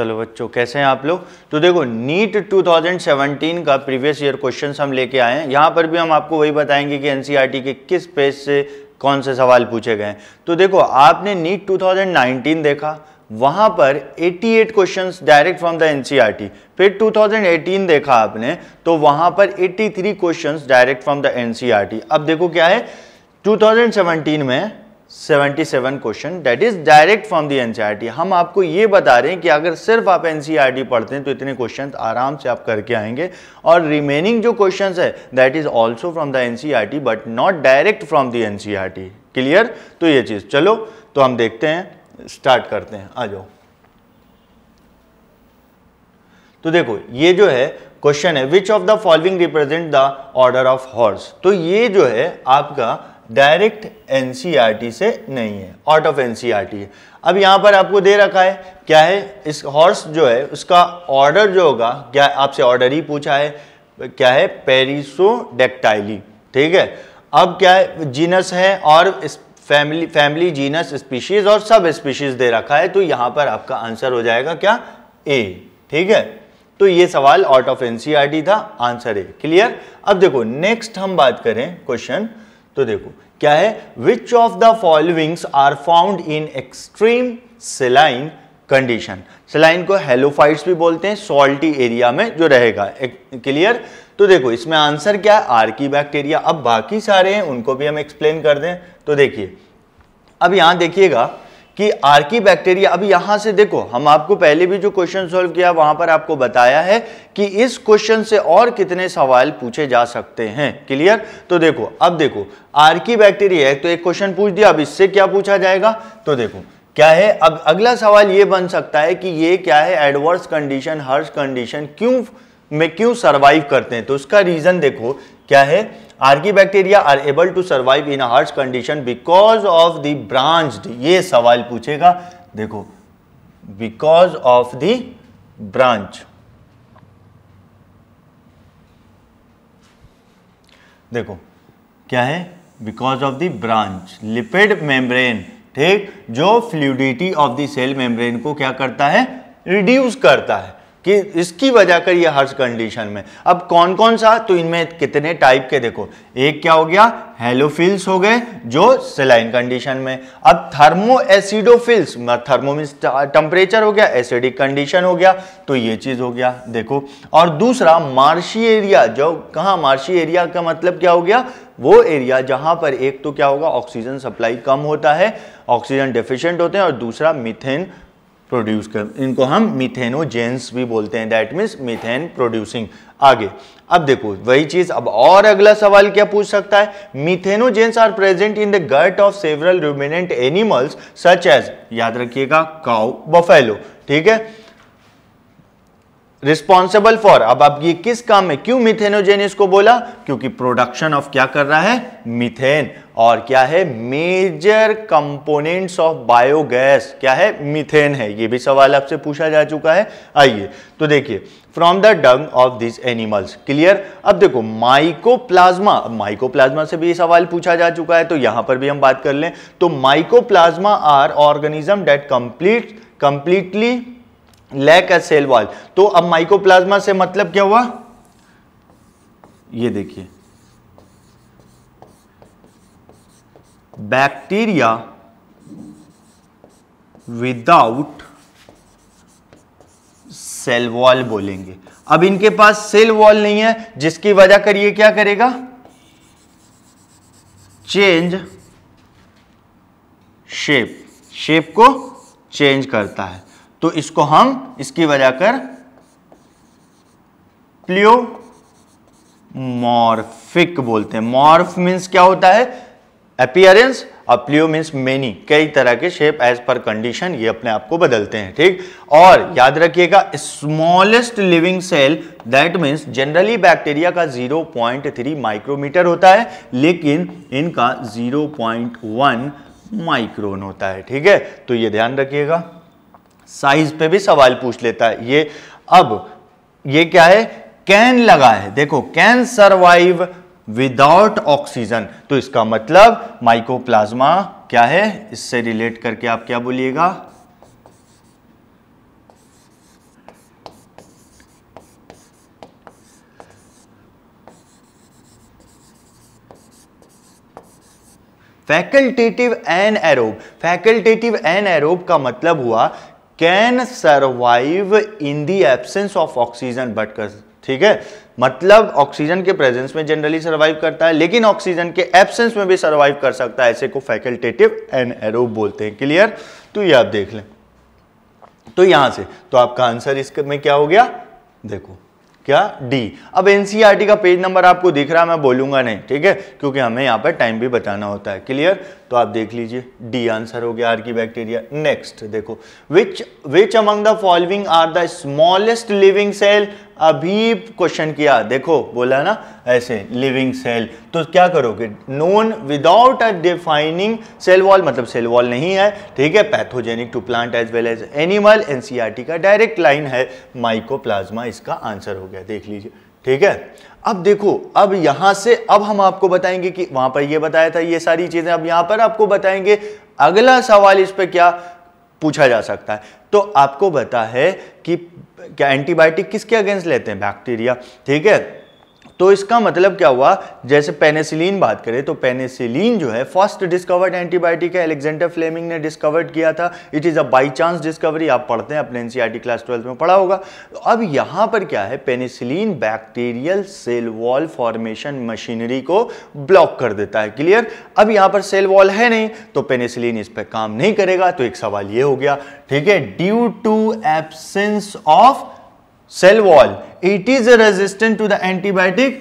चलो बच्चों कैसे हैं आप लोग तो देखो नीट 2017 का प्रीवियस ईयर क्वेश्चन हम लेके आए हैं यहाँ पर भी हम आपको वही बताएंगे कि एनसीईआरटी e के किस पेज से कौन से सवाल पूछे गए हैं तो देखो आपने नीट 2019 देखा वहाँ पर 88 questions direct from the NCERT फिर 2018 देखा आपने तो वहाँ पर 83 three direct from the N अब देखो क्या है टू में 77 question that is direct from the NCERT हम आपको ये बता रहे हैं कि अगर सिर्फ आप एनसीआरटी e पढ़ते हैं तो इतने क्वेश्चन आराम से आप करके आएंगे और रिमेनिंग जो क्वेश्चन है that is also from the NCERT but not direct from the NCERT clear तो ये चीज़ चलो तो हम देखते हैं स्टार्ट करते हैं आ जाओ तो देखो ये जो है क्वेश्चन है which of the following represent the order of horse तो ये जो है आपका डायरेक्ट एनसीईआरटी से नहीं है आउट ऑफ एनसीईआरटी है अब यहाँ पर आपको दे रखा है क्या है इस हॉर्स जो है उसका ऑर्डर जो होगा क्या आपसे ऑर्डर ही पूछा है क्या है पेरिसोडेक्टाइली ठीक है अब क्या है जीनस है और फैमिली फैमिली जीनस स्पीशीज और सब स्पीशीज दे रखा है तो यहाँ पर आपका आंसर हो जाएगा क्या ए ठीक है तो ये सवाल आउट ऑफ एनसीईआरटी था आंसर ए क्लियर अब देखो नेक्स्ट हम बात करें क्वेश्चन तो देखो क्या है which of the following are found in extreme saline condition saline को हेलोफाइट्स भी बोलते हैं सॉल्टी एरिया में जो रहेगा क्लियर तो देखो इसमें आंसर क्या है आर की बैक्टीरिया अब बाकी सारे हैं उनको भी हम एक्सप्लेन कर दें तो देखिए अब यहां देखिएगा कि आर्की बैक्टीरिया अभी यहां से देखो हम आपको पहले भी जो क्वेश्चन सॉल्व किया वहां पर आपको बताया है कि इस क्वेश्चन से और कितने सवाल पूछे जा सकते हैं क्लियर तो देखो अब देखो आर्की बैक्टीरिया तो एक क्वेश्चन पूछ दिया अब इससे क्या पूछा जाएगा तो देखो क्या है अब अगला सवाल यह बन सकता है कि ये क्या है एडवर्स कंडीशन हर्ष कंडीशन क्यों में क्यों सर्वाइव करते हैं तो उसका रीजन देखो क्या है bacteria are able to survive in hard condition because of the branch ये सवाल पूछेगा देखो बिकॉज ऑफ द ब्रांच देखो क्या है because of the branch lipid membrane ठीक जो fluidity of the cell membrane को क्या करता है रिड्यूस करता है कि इसकी वजह कर ये हर कंडीशन में अब कौन कौन सा तो इनमें कितने टाइप के देखो एक क्या हो गया हेलोफिल्स हो गए जो सिलाइन कंडीशन में अब thermo acidophiles thermo mean temperature हो गया एसिडिक कंडीशन हो गया तो ये चीज़ हो गया देखो और दूसरा मार्शी एरिया जो कहाँ मार्शी एरिया का मतलब क्या हो गया वो एरिया जहाँ पर एक तो क्या होगा ऑक्सीजन सप्लाई कम होता है ऑक्सीजन डिफिशेंट होते हैं और दूसरा मिथेन प्रोड्यूस कर इनको हम मिथेनोजेंस भी बोलते हैं दैट मीन्स मिथेन प्रोड्यूसिंग आगे अब देखो वही चीज अब और अगला सवाल क्या पूछ सकता है methanogens are present in the gut of several ruminant animals such as याद रखिएगा काउ बफेलो ठीक है रिस्पॉन्सिबल फॉर अब आप ये किस काम में क्यों मिथेनोजेन इसको बोला क्योंकि प्रोडक्शन ऑफ क्या कर रहा है मिथेन और क्या है मेजर कंपोनेंट्स ऑफ बायोगैस क्या है मिथेन है ये भी सवाल आपसे पूछा जा चुका है आइए तो देखिए from the dung of this animals clear अब देखो माइकोप्लाज्मा माइकोप्लाज्मा से भी ये सवाल पूछा जा चुका है तो यहां पर भी हम बात कर लें तो mycoplasma are organism that complete completely lack as cell wall तो अब माइकोप्लाज्मा से मतलब क्या हुआ ये देखिए बैक्टीरिया विदाउट सेल वॉल बोलेंगे अब इनके पास सेल वॉल नहीं है जिसकी वजह कर ये क्या करेगा चेंज शेप शेप को चेंज करता है तो इसको हम इसकी वजह कर प्लियो मॉर्फिक बोलते हैं मॉर्फ मीन्स क्या होता है अपियरेंस और प्लियो मींस मेनी कई तरह के शेप एज पर कंडीशन ये अपने आप को बदलते हैं ठीक और याद रखिएगा smallest living cell that means generally bacteria का 0.3 माइक्रोमीटर होता है लेकिन इनका 0.1 माइक्रोन होता है ठीक है तो ये ध्यान रखिएगा साइज पे भी सवाल पूछ लेता है ये अब ये क्या है कैन लगा है देखो कैन सरवाइव विदाउट ऑक्सीजन तो इसका मतलब माइकोप्लाज्मा क्या है इससे रिलेट करके आप क्या बोलिएगा facultative anaerobe facultative anaerobe का मतलब हुआ can survive in the absence of oxygen बटकर ठीक है मतलब ऑक्सीजन के प्रेजेंस में जनरली सर्वाइव करता है लेकिन ऑक्सीजन के एब्सेंस में भी सर्वाइव कर सकता है ऐसे को फैकल्टेटिव एन एरो बोलते हैं क्लियर तो ये आप देख लें तो यहां से तो आपका आंसर इसमें क्या हो गया देखो क्या डी अब एनसीआरटी e का पेज नंबर आपको दिख रहा है मैं बोलूंगा नहीं ठीक है क्योंकि हमें यहां पर टाइम भी बचाना होता है क्लियर तो आप देख लीजिए डी आंसर हो गया आर की बैक्टीरिया नेक्स्ट देखो which which among the following are the smallest living cell अभी क्वेश्चन किया देखो बोला ना ऐसे लिविंग सेल तो क्या करोगे known without a defining cell wall मतलब सेल वॉल नहीं है ठीक है pathogenic to plant as well as animal NCERT का डायरेक्ट लाइन है माइकोप्लाज्मा इसका आंसर हो गया देख लीजिए ठीक है अब देखो अब यहां से अब हम आपको बताएंगे कि वहां पर ये बताया था ये सारी चीजें अब यहां पर आपको बताएंगे अगला सवाल इस पर क्या पूछा जा सकता है तो आपको बता है कि क्या एंटीबायोटिक किसके अगेंस्ट लेते हैं बैक्टीरिया ठीक है तो इसका मतलब क्या हुआ जैसे पेनेसिलीन बात करें तो पेनेसिलीन जो है फर्स्ट डिस्कवर्ड एंटीबायोटिक है एलेक्जेंडर फ्लेमिंग ने डिस्कवर्ड किया था it is a by chance discovery आप पढ़ते हैं अपने एनसीआरटी क्लास ट्वेल्थ में पढ़ा होगा तो अब यहां पर क्या है penicillin bacterial cell wall formation machinery को ब्लॉक कर देता है क्लियर अब यहाँ पर सेल वॉल है नहीं तो पेनेसिलीन इस पर काम नहीं करेगा तो एक सवाल यह हो गया ठीक है due to absence of cell wall it is resistant to the antibiotic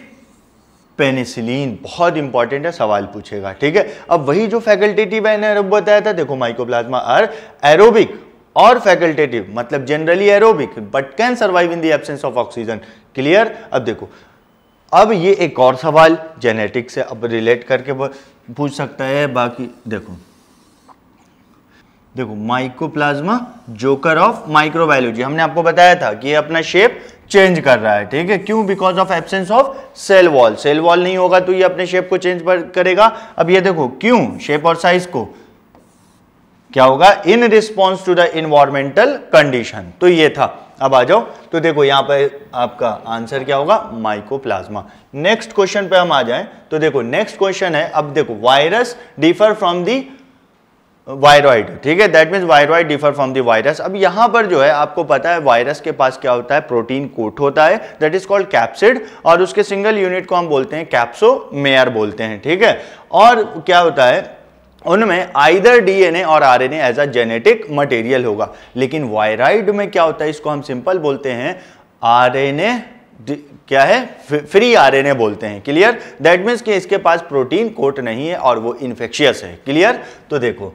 penicillin बहुत इंपॉर्टेंट है सवाल पूछेगा ठीक है अब वही जो फैकल्टेटिव एनारोब बताया था देखो माइकोप्लाज्मा आर एरोबिक और फैकल्टेटिव मतलब generally aerobic but can survive in the absence of oxygen clear अब देखो अब ये एक और सवाल जेनेटिक्स से अब रिलेट करके पूछ सकता है बाकी देखो देखो माइकोप्लाज्मा जोकर ऑफ माइक्रोबायोलॉजी हमने आपको बताया था कि ये अपना शेप चेंज कर रहा है ठीक है क्यों because of absence of cell wall cell wall नहीं होगा तो ये अपने शेप को चेंज करेगा अब ये देखो क्यों शेप और साइज को क्या होगा in response to the environmental condition तो ये था अब आ जाओ तो देखो यहां पर आपका आंसर क्या होगा माइकोप्लाज्मा नेक्स्ट क्वेश्चन पे हम आ जाएं तो देखो नेक्स्ट क्वेश्चन है अब देखो virus differ from the viroid ठीक है that means viroid differ from the virus अब यहाँ पर जो है आपको पता है वायरस के पास क्या होता है प्रोटीन कोट होता है दैट इज कॉल्ड कैप्सिड और उसके सिंगल यूनिट को हम बोलते हैं कैप्सोमेयर बोलते हैं ठीक है और क्या होता है उनमें आइदर डीएनए और RNA as a genetic material होगा लेकिन वायराइड में क्या होता है इसको हम सिंपल बोलते हैं आरएनए क्या है फ्री आरएनए बोलते हैं क्लियर दैट मीन्स कि इसके पास प्रोटीन कोट नहीं है और वो इन्फेक्शियस है क्लियर तो देखो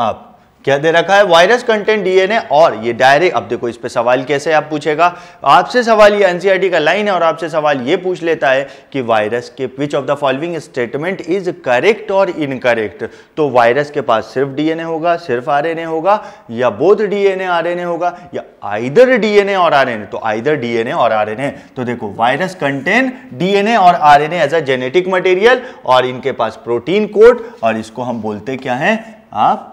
अब क्या दे रखा है वायरस कंटेंट डीएनए और ये डायरेक्ट अब देखो इस पे सवाल कैसे आप पूछेगा आपसे सवाल ये एनसीईआरटी का लाइन है और आपसे सवाल ये पूछ लेता है कि वायरस के which of the following statement is correct और इनकरेक्ट तो वायरस के पास सिर्फ डीएनए होगा सिर्फ आरएनए होगा या बोध डीएनए आर होगा या आइदर डीएनए और आर तो आइदर डीएनए और आर तो देखो वायरस कंटेंट डीएनए और RNA as a genetic material और इनके पास प्रोटीन कोड और इसको हम बोलते क्या है आप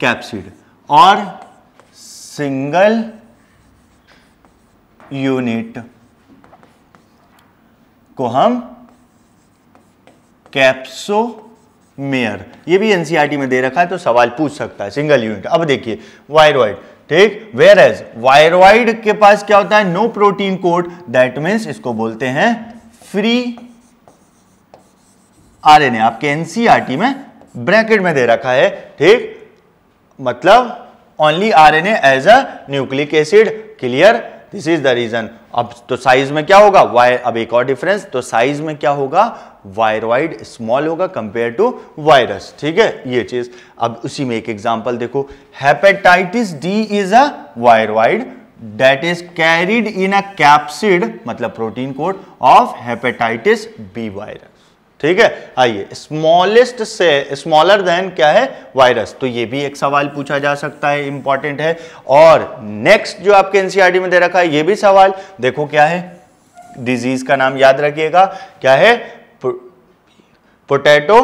कैप्सिड और सिंगल यूनिट को हम कैप्सोमेयर ये भी एनसीईआरटी e में दे रखा है तो सवाल पूछ सकता है सिंगल यूनिट अब देखिए वायरॉइड ठीक वेयर एज वायरॉइड के पास क्या होता है no protein coat that means इसको बोलते हैं फ्री आरएनए आपके एनसीईआरटी e में ब्रैकेट में दे रखा है ठीक मतलब only R N as a nucleic acid clear this is the reason अब तो साइज में क्या होगा वायर अब एक और डिफरेंस तो साइज में क्या होगा वायरॉइड स्मॉल होगा कंपेयर टू वायरस ठीक है ये चीज अब उसी में एक एग्जांपल देखो hepatitis D is a viroid that is carried in a capsid मतलब protein coat of hepatitis B virus ठीक है आइए स्मॉलेस्ट से स्मॉलर देन क्या है वायरस तो ये भी एक सवाल पूछा जा सकता है इंपॉर्टेंट है और नेक्स्ट जो आपके एनसीआरडी e में दे रखा है ये भी सवाल देखो क्या है डिजीज का नाम याद रखिएगा क्या है पोटैटो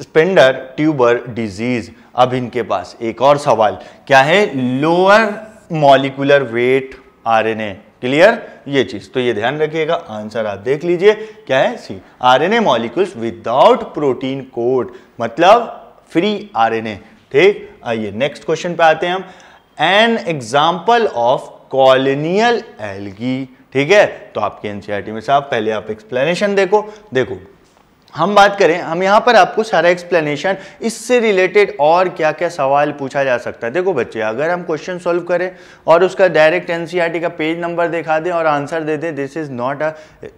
स्पेंडर ट्यूबर डिजीज अब इनके पास एक और सवाल क्या है lower molecular weight RNA clear ये चीज तो ये ध्यान रखिएगा आंसर आप देख लीजिए क्या है C RNA molecules without protein code मतलब फ्री आरएनए ठीक आइए नेक्स्ट क्वेश्चन पे आते हैं हम an example of colonial algae ठीक है तो आपके एनसीईआरटी e में साहब पहले आप एक्सप्लेनेशन देखो देखो हम बात करें हम यहाँ पर आपको सारा एक्सप्लेनेशन इससे रिलेटेड और क्या क्या सवाल पूछा जा सकता है देखो बच्चे अगर हम क्वेश्चन सॉल्व करें और उसका डायरेक्ट एन e का पेज नंबर दिखा दें और आंसर दे दें this is not a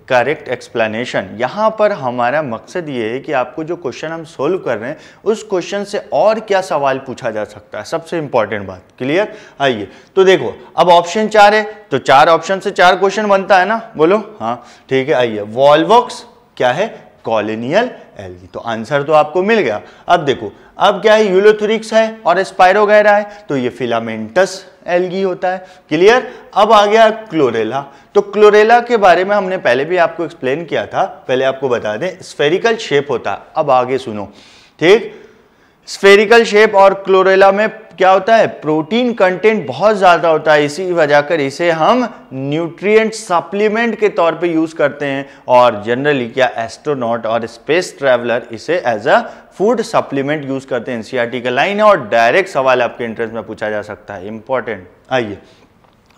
correct explanation यहाँ पर हमारा मकसद ये है कि आपको जो क्वेश्चन हम सोल्व कर रहे हैं उस क्वेश्चन से और क्या सवाल पूछा जा सकता है सबसे इंपॉर्टेंट बात क्लियर आइए तो देखो अब ऑप्शन चार है तो चार ऑप्शन से चार क्वेश्चन बनता है ना बोलो हाँ ठीक है आइए वॉलवॉक्स क्या है कॉलोनियल एल्गी तो आंसर तो आपको मिल गया अब देखो अब क्या है यूलोथुरिक्स है और स्पायरोगैरा है तो ये फिलामेंटस एल्गी होता है क्लियर अब आ गया क्लोरेला तो क्लोरेला के बारे में हमने पहले भी आपको एक्सप्लेन किया था पहले आपको बता दें स्फेरिकल शेप होता है अब आगे सुनो ठीक स्फेरिकल शेप और क्लोरेला में क्या होता है प्रोटीन कंटेंट बहुत ज़्यादा होता है इसी वजह कर इसे हम न्यूट्रिएंट सप्लीमेंट के तौर पे यूज़ करते हैं और जनरली क्या एस्ट्रोनॉट और स्पेस ट्रेवलर इसे as a food supplement use करते हैं एनसीईआरटी का लाइन है और डायरेक्ट सवाल आपके इंटरेस्ट में पूछा जा सकता है इंपॉर्टेंट आइए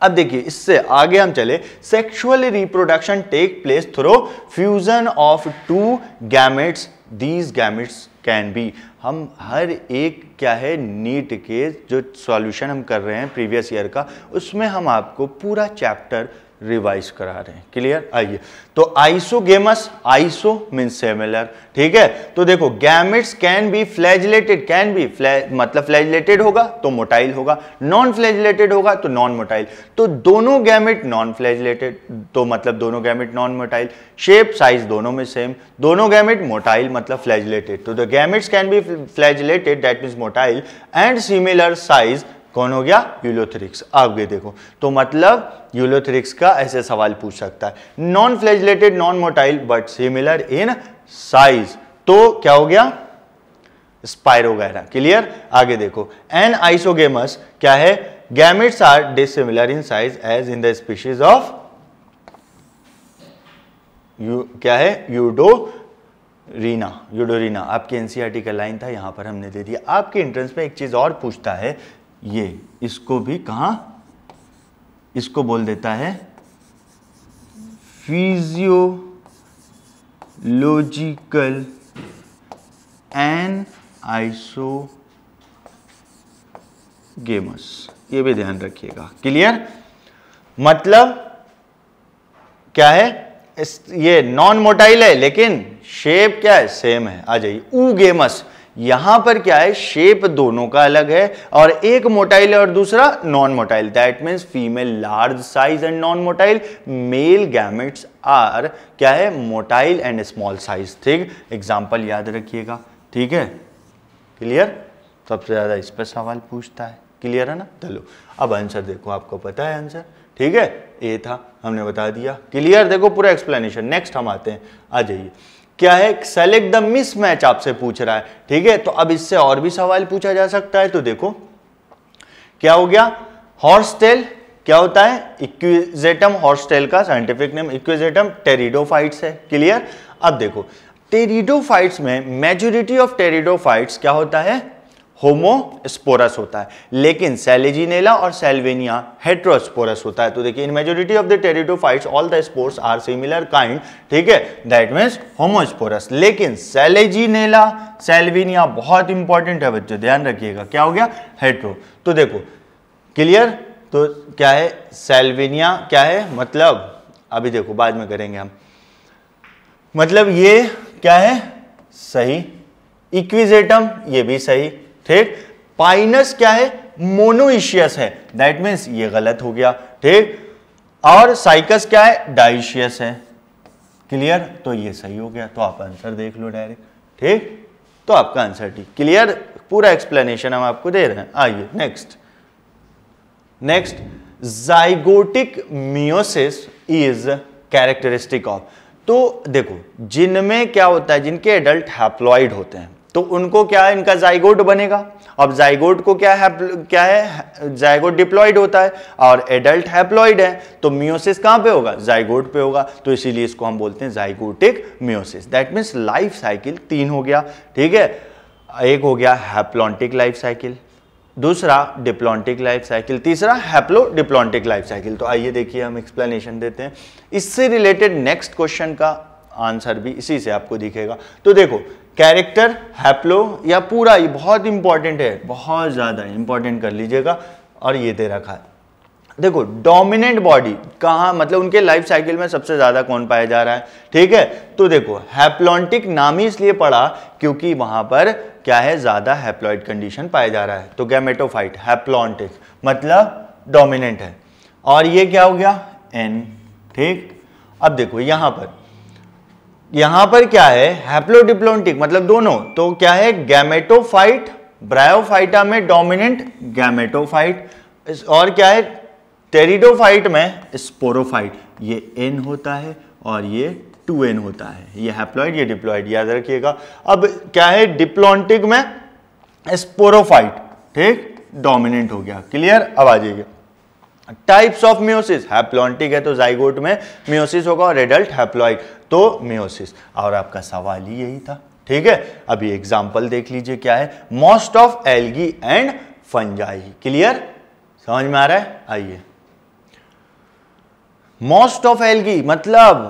अब देखिए इससे आगे हम चले sexual reproduction take place through fusion of two gametes these gametes can be हम हर एक क्या है नीट के जो सॉल्यूशन हम कर रहे हैं प्रीवियस ईयर का उसमें हम आपको पूरा चैप्टर रिवाइज करा रहे हैं क्लियर आइए तो isogamous iso mean similar ठीक है तो देखो gametes can be flagellated can be मतलब फ्लैजलेटेड होगा तो मोटाइल होगा नॉन फ्लैजलेटेड होगा तो नॉन मोटाइल तो दोनों गैमिट नॉन फ्लैजलेटेड तो मतलब दोनों gamete non motile shape size दोनों में सेम दोनों गैमिट मोटाइल मतलब फ्लैजलेटेड तो the gametes can be flagellated that means motile and similar size कौन हो गया यूलोथ्रिक्स अब ये देखो तो मतलब यूलोथ्रिक्स का ऐसे सवाल पूछ सकता है non flagellated non motile but similar in size तो क्या हो गया स्पायरोगैरा क्लियर आगे देखो एन आइसोगेमस क्या है gametes are dissimilar in size as in the species of यू क्या है यूडो रीना यूडोरीना आपके एनसीआरटी e का लाइन था यहां पर हमने दे दिया आपके एंट्रेंस में एक चीज़ और पूछता है ये इसको भी कहा इसको बोल देता है फिजियोलॉजिकल एन आइसो गेमस ये भी ध्यान रखिएगा क्लियर मतलब क्या है इस, ये नॉन मोटाइल है लेकिन शेप क्या है सेम है आ जाइए ऊ गेमस यहां पर क्या है शेप दोनों का अलग है और एक मोटाइल और दूसरा non motile that means female large size and non motile male gametes are क्या है मोटाइल एंड स्मॉल साइज ठीक एग्जाम्पल याद रखिएगा ठीक है क्लियर सबसे ज्यादा इस पर सवाल पूछता है क्लियर है ना चलो अब आंसर देखो आपको पता है आंसर ठीक है ए था हमने बता दिया क्लियर देखो पूरा एक्सप्लेनेशन नेक्स्ट हम आते हैं आ जाइए क्या है सेलेक्ट द मिस मैच आपसे पूछ रहा है ठीक है तो अब इससे और भी सवाल पूछा जा सकता है तो देखो क्या हो गया हॉर्सटेल क्या होता है इक्विजेटम हॉर्सटेल का साइंटिफिक नेम इक्विजेटम टेरिडोफाइट्स है क्लियर अब देखो टेरिडोफाइट्स में मेजोरिटी ऑफ टेरिडोफाइट्स क्या होता है होमोस्पोरस होता है लेकिन सेलेजिनेला और सेल्वेनिया हेट्रोस्पोरस होता है तो देखिए in majority of the pteridophytes all the spores are similar kind ठीक है दैट मीन्स होमोस्पोरस लेकिन सेलेजिनेला सेल्वेनिया बहुत इंपॉर्टेंट है बच्चों ध्यान रखिएगा क्या हो गया हेट्रो तो देखो क्लियर तो क्या है सेल्वेनिया क्या है मतलब अभी देखो बाद में करेंगे हम मतलब ये क्या है सही इक्विजेटम ये भी सही ठीक पाइनस क्या है मोनोइशियस है दैट मीन्स ये गलत हो गया ठीक और साइकस क्या है डाइशियस है क्लियर तो ये सही हो गया तो आप आंसर देख लो डायरेक्ट ठीक तो आपका आंसर ठीक क्लियर पूरा एक्सप्लेनेशन हम आपको दे रहे हैं आइए next next zygotic meiosis is characteristic of तो देखो जिनमें क्या होता है जिनके एडल्ट हैप्लॉइड होते हैं तो उनको क्या है इनका जाइगोट बनेगा अब जाइगोट को क्या है क्या है जाइगोट डिप्लॉइड होता है और एडल्ट हैप्लॉइड है तो मियोसिस कहां पे होगा जाइगोट पे होगा तो इसीलिए इसको हम बोलते हैं zygotic meiosis that means life cycle तीन हो गया ठीक है एक हो गया हैप्लॉन्टिक लाइफ साइकिल दूसरा डिप्लॉन्टिक लाइफ साइकिल तीसरा हैप्लो डिप्लॉन्टिक लाइफ साइकिल तो आइए देखिए हम एक्सप्लेनेशन देते हैं इससे रिलेटेड नेक्स्ट क्वेश्चन का आंसर भी इसी से आपको दिखेगा तो देखो कैरेक्टर हैप्लो या पूरा ये बहुत इंपॉर्टेंट है बहुत ज़्यादा इंपॉर्टेंट कर लीजिएगा और ये दे रखा है देखो डोमिनेंट बॉडी कहाँ मतलब उनके लाइफ साइकिल में सबसे ज़्यादा कौन पाया जा रहा है ठीक है तो देखो हैप्लॉन्टिक नाम ही इसलिए पड़ा क्योंकि वहां पर क्या है ज़्यादा हैप्लॉइड कंडीशन पाया जा रहा है तो गैमेटोफाइट हैप्लॉन्टिक मतलब डोमिनेंट है और ये क्या हो गया एन ठीक अब देखो यहां पर यहां पर क्या है हैप्लोडिप्लोटिक मतलब दोनों तो क्या है गैमेटोफाइट ब्रायोफाइटा में डोमिनेंट गैमेटोफाइट और क्या है टेरिडोफाइट में स्पोरोफाइट ये एन होता है और ये 2n होता है ये हैप्लॉइड ये डिप्लॉइड याद रखिएगा अब क्या है डिप्लोटिक में स्पोरोफाइट ठीक डोमिनेंट हो गया क्लियर अब आ जाइए टाइप्स ऑफ मियोसिस हैप्लॉन्टिक है तो जाइगोट में मियोसिस होगा और एडल्ट हैप्लॉइड तो मियोसिस और आपका सवाल ही यही था ठीक है अभी एग्जाम्पल देख लीजिए क्या है most of algae and fungi clear समझ में आ रहा है आइए मोस्ट ऑफ एल्गी मतलब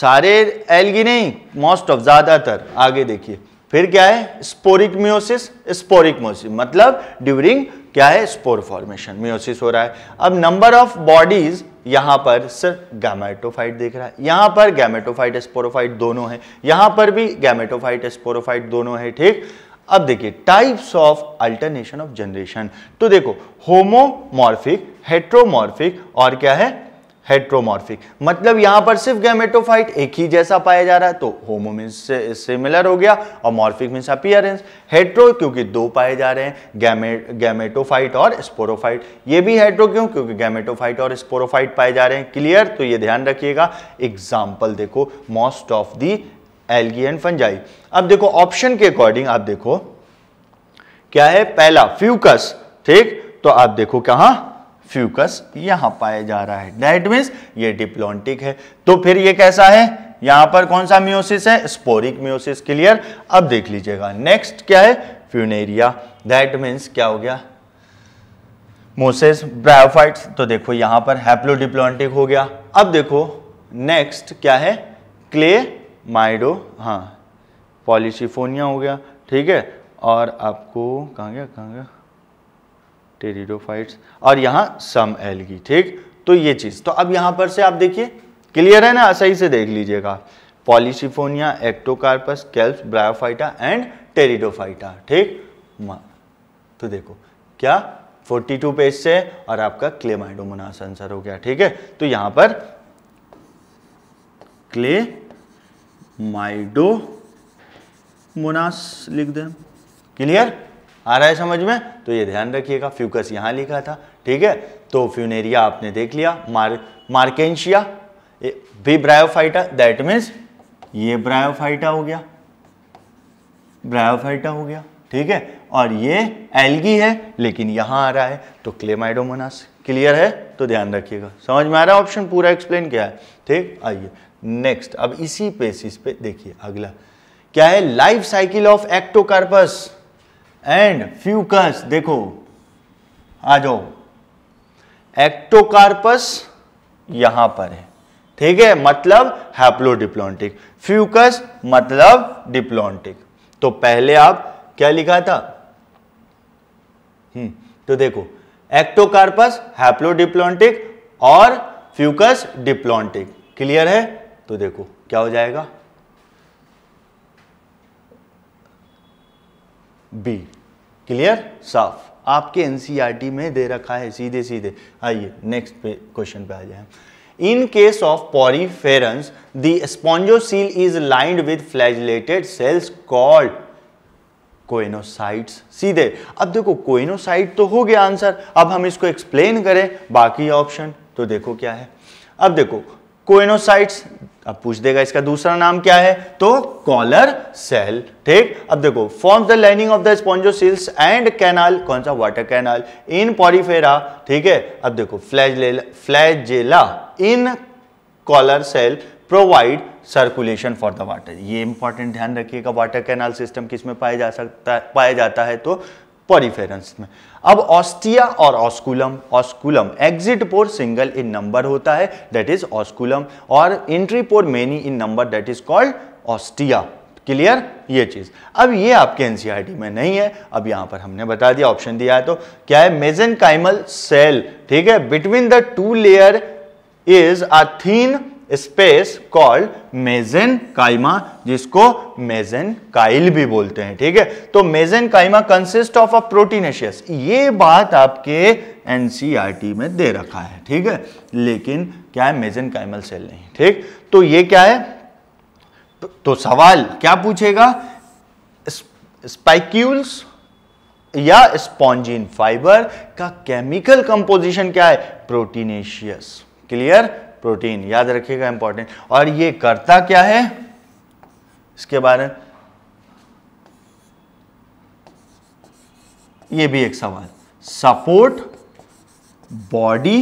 सारे एल्गी नहीं मोस्ट ऑफ ज्यादातर आगे देखिए फिर क्या है स्पोरिक म्योसिस स्पोरिक म्योसिस मतलब ड्यूरिंग क्या है स्पोर फॉर्मेशन मियोसिस हो रहा है अब नंबर ऑफ बॉडीज यहां पर सर गैमेटोफाइट देख रहा है यहां पर गैमेटोफाइट स्पोरोफाइट दोनों है यहां पर भी गैमेटोफाइट स्पोरोफाइट दोनों है ठीक अब देखिए types of alternation of generation तो देखो होमोमॉर्फिक हेट्रोमॉर्फिक और क्या है हेट्रोमॉर्फिक मतलब यहां पर सिर्फ गैमेटोफाइट एक ही जैसा पाया जा रहा है तो होमो से सिमिलर हो गया और मॉर्फिक मीन्स अपियरेंस हेट्रो क्योंकि दो पाए जा रहे हैं गैमे गैमेटोफाइट और स्पोरोफाइट ये भी हेट्रो क्यों क्योंकि गैमेटोफाइट और स्पोरोफाइट पाए जा रहे हैं क्लियर तो ये ध्यान रखिएगा एग्जाम्पल देखो most of the algae and fungi अब देखो ऑप्शन के अकॉर्डिंग आप देखो क्या है पहला फ्यूकस ठीक तो आप देखो कहा फ्यूकस यहां पाया जा रहा है डेट मीन्स ये डिप्लॉन्टिक है तो फिर ये कैसा है यहां पर कौन सा म्यूसिस है स्पोरिक म्यूसिस क्लियर अब देख लीजिएगा नेक्स्ट क्या है फ्यूनेरिया दैट मीन्स क्या हो गया मोसेस ब्रायोफाइट्स तो देखो यहां पर हैप्लोडिप्लॉन्टिक हो गया अब देखो नेक्स्ट क्या है क्ले माइडो हाँ पॉलिशिफोनिया हो गया ठीक है और आपको कहाँ गया कहाँ गया टेरिडोफाइट्स और यहाँ सम एलगी ठीक तो ये चीज़ तो अब यहाँ पर से आप देखिए क्लियर है ना सही से देख लीजिएगा Polysiphonia Ectocarpus kelps Bryophyta and Pteridophyta ठीक तो देखो क्या 42 पेज से और आपका क्लेमाइडोमोनास आंसर हो गया ठीक है तो यहां पर क्ले माइडो मोनास लिख दें क्लियर आ रहा है समझ में तो ये ध्यान रखिएगा फ्यूकस यहाँ लिखा था ठीक है तो फ्यूनेरिया आपने देख लिया मार मार्केशिया भी ब्रायोफाइटा दैट मीन्स ये ब्रायोफाइटा हो गया ब्रायोफाइटा हो गया ठीक है और ये एल्गी है लेकिन यहाँ आ रहा है तो क्लेमाइडोमोनास क्लियर है तो ध्यान रखिएगा समझ में आ रहा है ऑप्शन पूरा एक्सप्लेन किया है ठीक आइए नेक्स्ट अब इसी पेसिस पे देखिए अगला क्या है life cycle of Ectocarpus and Fucus देखो आ जाओ एक्टोकार्पस यहां पर है ठीक है मतलब हैप्लोडिप्लॉन्टिक फ्यूकस मतलब डिप्लोंटिक तो पहले आप क्या लिखा था हम्म तो देखो एक्टोकार्पस हैप्लोडिप्लोंटिक और फ्यूकस डिप्लोंटिक क्लियर है तो देखो क्या हो जाएगा बी क्लियर साफ आपके एनसीईआरटी e में दे रखा है सीधे सीधे आइए नेक्स्ट पे क्वेश्चन पे आ जाए in case of Porifera the is lined with flagellated cells called choanocytes सीधे अब देखो कोइनोसाइट तो हो गया आंसर अब हम इसको एक्सप्लेन करें बाकी ऑप्शन तो देखो क्या है अब देखो कोइनोसाइट्स अब पूछ देगा इसका दूसरा नाम क्या है तो कॉलर सेल ठीक अब देखो form the lining of the cells and canal कौन सा वाटर कैनाल इन पॉरीफेरा ठीक है अब देखो फ्लैज flagella in collar cell provide circulation for the water ये इंपॉर्टेंट ध्यान रखिएगा वाटर कैनाल सिस्टम किसमें पाया जा सकता है पाया जाता है तो पॉरीफेरेंस में अब ऑस्टिया और osculum osculum exit pore single in number होता है दैट इज ऑस्कुलम और entry pore many in number that is called ostia clear ये चीज अब ये आपके एनसीईआरटी e में नहीं है अब यहां पर हमने बता दिया ऑप्शन दिया है तो क्या है मेजन काइमल सेल ठीक है between the two layer is a thin space called mesenchyme जिसको मेजेन काइल भी बोलते हैं ठीक है तो mesenchyme consist of a proteinaceous ये बात आपके एनसीईआरटी e में दे रखा है ठीक है लेकिन क्या है मेजेन काइमल सेल नहीं ठीक तो ये क्या है तो, तो सवाल क्या पूछेगा स्पाइक्यूल्स या स्पॉन्जिन फाइबर का केमिकल कंपोजिशन क्या है प्रोटीनेशियस क्लियर प्रोटीन याद रखिएगा इंपॉर्टेंट और ये करता क्या है इसके बारे में ये भी एक सवाल support body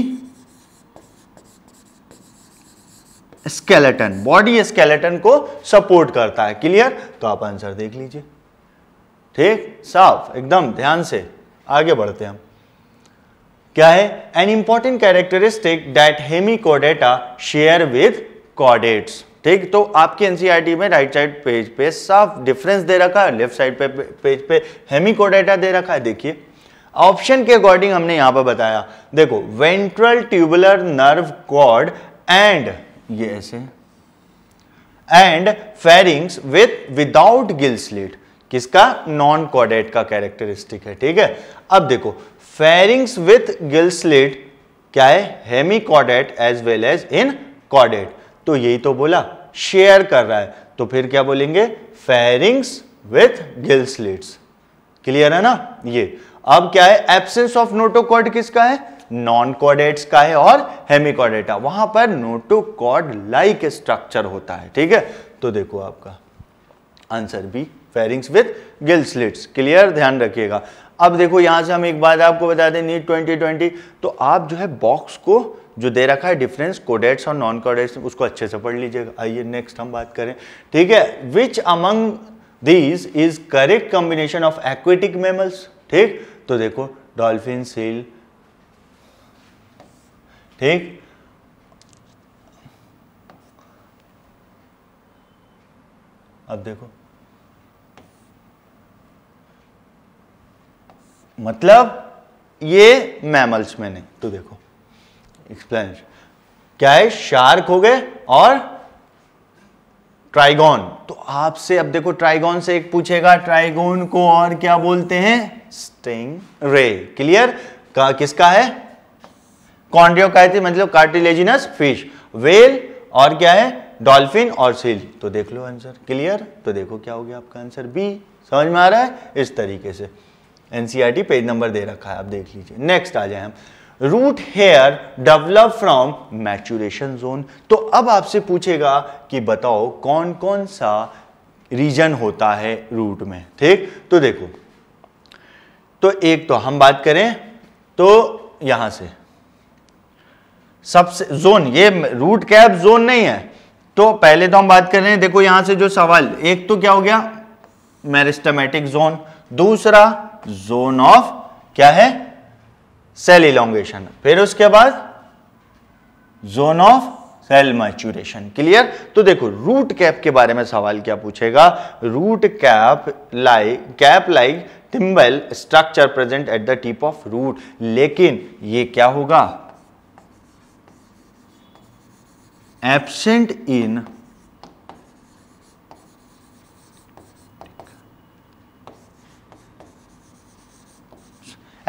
skeleton body skeleton को सपोर्ट करता है क्लियर तो आप आंसर देख लीजिए ठीक साफ एकदम ध्यान से आगे बढ़ते हैं हम क्या है an important characteristic that hemichordata share with chordates ठीक तो आपकी एनसीईआरटी e में राइट साइड पेज पे साफ डिफरेंस दे रखा है लेफ्ट साइड पे पेज पे हेमी कोडेटा दे रखा है देखिए ऑप्शन के अकॉर्डिंग हमने यहां पर बताया देखो ventral tubular nerve cord and ये ऐसे and pharynx with without gill slit किसका नॉन कॉडेट का कैरेक्टरिस्टिक है ठीक है अब देखो फेरिंग्स विथ गिल क्या है hemichordate as well as in कॉडेट तो यही तो बोला शेयर कर रहा है तो फिर क्या बोलेंगे फेरिंग्स विथ गिल क्लियर है ना ये अब क्या है एब्सेंस ऑफ नोटोकॉड किसका है नॉन कॉडेट्स का है और हेमिकॉडेटा वहां पर नोटोकॉड लाइक स्ट्रक्चर होता है ठीक है तो देखो आपका answer B pharynx with gill clear ध्यान रखिएगा अब देखो यहां से हम एक बात आपको बता दें नीट 2020 तो आप जो है बॉक्स को जो दे रखा है डिफरेंस कोडेट्स और नॉन कोडेट्स उसको अच्छे से पढ़ लीजिएगा आइए नेक्स्ट हम बात करें ठीक है which among these is correct combination of aquatic mammals ठीक तो देखो डॉल्फिन सील ठीक अब देखो मतलब ये मैमल्स में नहीं तो देखो एक्सप्लेन क्या है शार्क हो गए और ट्राइगोन तो आपसे अब देखो ट्राइगोन से एक पूछेगा ट्राइगोन को और क्या बोलते हैं स्टिंग रे क्लियर का किसका है कहते मतलब कार्टिलेजिनस फिश वेल और क्या है डॉल्फिन और सील तो देख लो आंसर क्लियर तो देखो क्या हो गया आपका आंसर बी समझ में आ रहा है इस तरीके से एनसीईआरटी पेज नंबर दे रखा है आप देख लीजिए नेक्स्ट आ जाए हम root hair develop from maturation zone तो अब आपसे पूछेगा कि बताओ कौन कौन सा रीजन होता है रूट में ठीक तो देखो तो एक तो हम बात करें तो यहां से सबसे जोन ये रूट कैप जोन नहीं है तो पहले तो हम बात कर रहे हैं देखो यहां से जो सवाल एक तो क्या हो गया मेरिस्टमेटिक जोन दूसरा जोन ऑफ क्या है सेल इलोंगेशन फिर उसके बाद zone of cell maturation clear तो देखो रूट कैप के बारे में सवाल क्या पूछेगा root cap like cap like thimble structure present at the tip of root लेकिन ये क्या होगा एबसेंट इन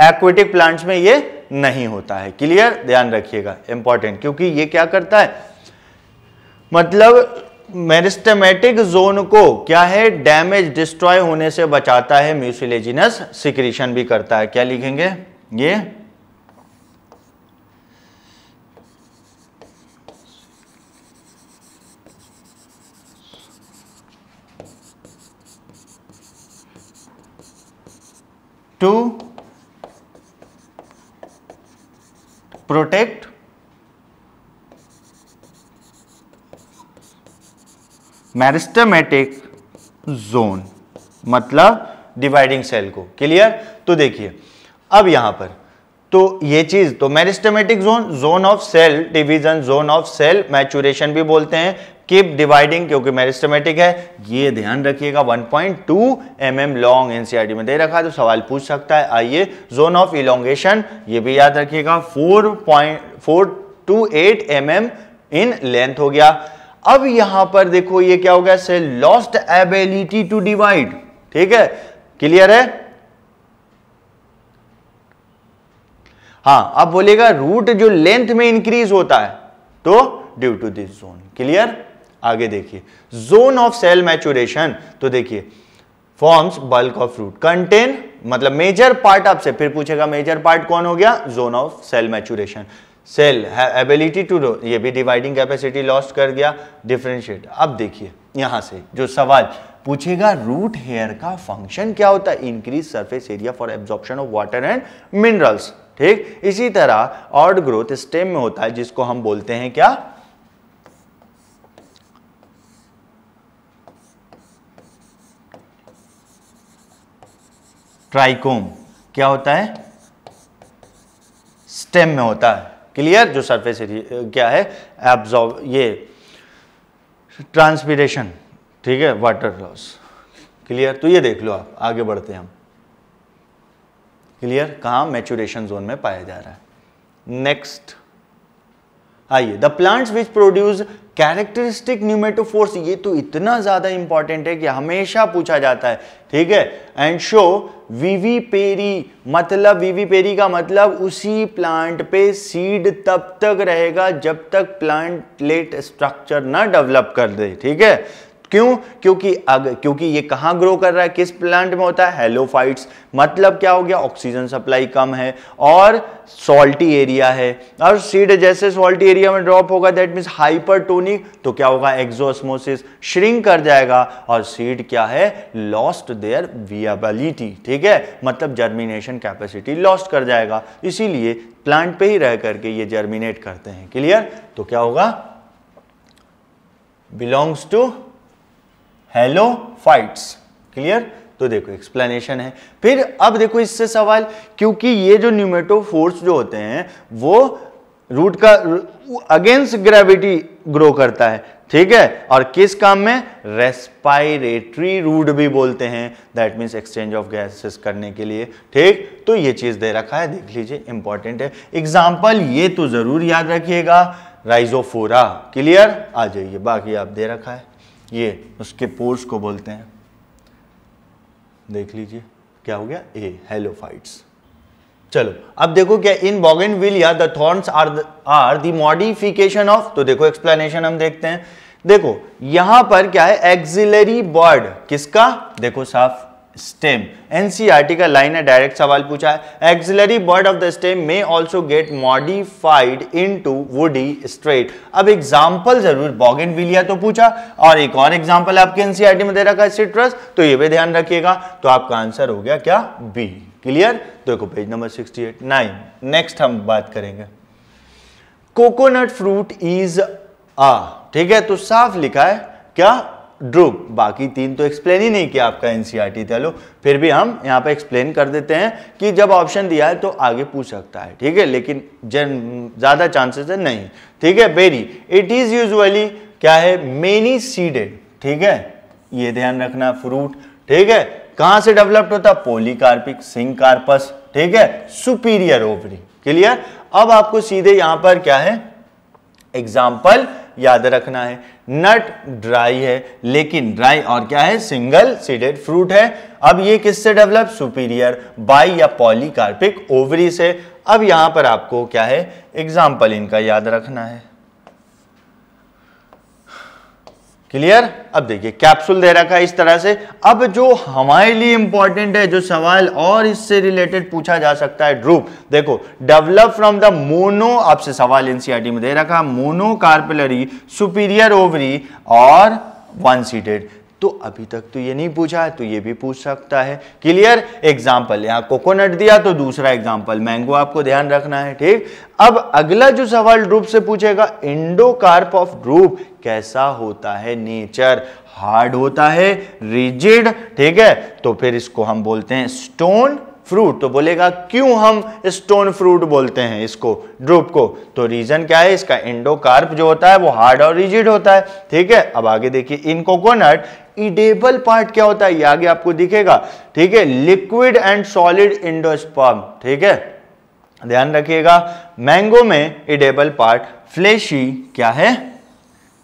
एक्वेटिक प्लांट्स में ये नहीं होता है क्लियर ध्यान रखिएगा इंपॉर्टेंट क्योंकि ये क्या करता है मतलब मेरिस्टमेटिक जोन को क्या है डैमेज डिस्ट्रॉय होने से बचाता है म्यूसिलेजिनस सिक्रीशन भी करता है क्या लिखेंगे ये टू protect मैरिस्टमेटिक जोन मतलब डिवाइडिंग सेल को क्लियर तो देखिए अब यहां पर तो ये चीज तो meristematic zone zone of cell division zone of cell maturation भी बोलते हैं कीप डिवाइडिंग क्योंकि मेरिस्टमेटिक है ये ध्यान रखिएगा 1.2 पॉइंट mm लॉन्ग एनसीआरटी में दे रखा है तो सवाल पूछ सकता है आइए जोन ऑफ इलोंगेशन ये भी याद रखिएगा 4.428 पॉइंट mm इन लेंथ हो गया अब यहां पर देखो ये क्या हो गया से लॉस्ट एबिलिटी टू डिवाइड ठीक है क्लियर है हाँ अब बोलेगा रूट जो लेंथ में इंक्रीज होता है तो due to this zone clear आगे देखिए जोन ऑफ सेल मैचुरेशन तो देखिए forms bulk of fruit content मतलब मेजर पार्ट आपसे फिर पूछेगा मेजर पार्ट कौन हो गया zone of cell maturation cell ability to grow ये भी डिवाइडिंग कैपेसिटी लॉस्ट कर गया डिफ्रेंशिएट अब देखिए यहां से जो सवाल पूछेगा रूट हेयर का फंक्शन क्या होता है increase surface area for absorption of water and minerals ठीक इसी तरह ऑर्ड ग्रोथ स्टेम में होता है जिसको हम बोलते हैं क्या ट्राइकोम क्या होता है स्टेम में होता है क्लियर जो सरफेस क्या है एब्जॉर्ब ये ट्रांसपीरेशन ठीक है वाटर लॉस क्लियर तो ये देख लो आप आगे बढ़ते हैं हम क्लियर कहा मैचुरेशन जोन में पाया जा रहा है नेक्स्ट आइए the plants which produce characteristic pneumatophores ये तो इतना ज्यादा इंपॉर्टेंट है कि हमेशा पूछा जाता है ठीक है एंड शो वीवी पेरी मतलब वीवी पेरी का मतलब उसी प्लांट पे सीड तब तक रहेगा जब तक प्लांट लेट स्ट्रक्चर ना डेवलप कर दे ठीक है क्यों क्योंकि अगर क्योंकि ये कहां ग्रो कर रहा है किस प्लांट में होता है हेलोफाइट्स मतलब क्या हो गया ऑक्सीजन सप्लाई कम है और सॉल्टी एरिया है और सीड जैसे सॉल्टी एरिया में ड्रॉप होगा दैट मीन हाइपरटोनिक तो क्या होगा एक्सोस्मोसिस श्रिंक कर जाएगा और सीड क्या है लॉस्ट देयर वियाबिलिटी ठीक है मतलब जर्मिनेशन कैपेसिटी लॉस्ट कर जाएगा इसीलिए प्लांट पे ही रह करके ये जर्मिनेट करते हैं क्लियर तो क्या होगा belongs to halophytes clear तो देखो एक्सप्लेनेशन है फिर अब देखो इससे सवाल क्योंकि ये जो न्यूमेटो फोर्स जो होते हैं वो रूट का अगेंस्ट ग्रेविटी ग्रो करता है ठीक है और किस काम में रेस्पायरेटरी रूट भी बोलते हैं that means exchange of gases करने के लिए ठीक तो ये चीज़ दे रखा है देख लीजिए इंपॉर्टेंट है एग्जाम्पल ये तो ज़रूर याद रखिएगा राइजोफोरा क्लियर आ जाइए बाकी आप दे रखा है ये उसके पोर्स को बोलते हैं देख लीजिए क्या हो गया ए हेलोफाइट्स चलो अब देखो क्या in bougainvillea the thorns are are the modification of तो देखो एक्सप्लेनेशन हम देखते हैं देखो यहां पर क्या है एक्सिलरी बर्ड किसका देखो साफ स्टेम एनसीईआरटी e का लाइन है डायरेक्ट सवाल पूछा है axillary bud of the stem में also get modified into woody straight अब एग्जांपल जरूर बॉगेन तो पूछा और एक और एग्जाम्पल आपके एनसीईआरटी e में दे रखा है सिट्रस तो ये भी ध्यान रखिएगा तो आपका आंसर हो गया क्या बी क्लियर देखो page number sixty eight next हम बात करेंगे कोकोनट फ्रूट इज आ ठीक है तो साफ लिखा है क्या ड्रुप बाकी तीन तो एक्सप्लेन ही नहीं किया आपका एनसीईआरटी e चलो फिर भी हम यहाँ पर एक्सप्लेन कर देते हैं कि जब ऑप्शन दिया है तो आगे पूछ सकता है ठीक है लेकिन जन ज़्यादा चांसेस है नहीं ठीक है बेरी इट इज़ यूजुअली क्या है मेनी सीडेड ठीक है ये ध्यान रखना फ्रूट ठीक है कहाँ से डेवलप्ड होता है पोलीकार्पिक सिंग कार्पस ठीक है सुपीरियर ओवरी क्लियर अब आपको सीधे यहाँ पर क्या है एग्जाम्पल याद रखना है नट ड्राई है लेकिन ड्राई और क्या है सिंगल सीडेड फ्रूट है अब ये किससे डेवलप सुपीरियर बाई या पॉलीकार्पिक ओवरी से अब यहां पर आपको क्या है एग्जाम्पल इनका याद रखना है क्लियर अब देखिए कैप्सूल दे रखा है इस तरह से अब जो हमारे लिए इंपॉर्टेंट है जो सवाल और इससे रिलेटेड पूछा जा सकता है ड्रूप देखो डेवलप फ्रॉम द मोनो आपसे सवाल एनसीआरटी e में दे रखा मोनो कार्पलरी सुपीरियर ओवरी और वन सीटेड तो अभी तक तो ये नहीं पूछा है तो ये भी पूछ सकता है क्लियर एग्जाम्पल यहां कोकोनट दिया तो दूसरा एग्जाम्पल मैंगो आपको ध्यान रखना है ठीक अब अगला जो सवाल ड्रूप से पूछेगा इंडोकार्प ऑफ ड्रूप कैसा होता है नेचर हार्ड होता है रिजिड ठीक है तो फिर इसको हम बोलते हैं स्टोन फ्रूट तो बोलेगा क्यों हम स्टोन फ्रूट बोलते हैं इसको ड्रूप को तो रीजन क्या है इसका इंडोकार्प जो होता है वो हार्ड और रिजिड होता है ठीक है अब आगे देखिए इन कोकोनट इडेबल पार्ट क्या होता है ये आगे आपको दिखेगा ठीक है लिक्विड एंड सॉलिड इंडोस्पर्म ठीक है ध्यान रखिएगा मैंगो में इडेबल पार्ट फ्लेशी क्या है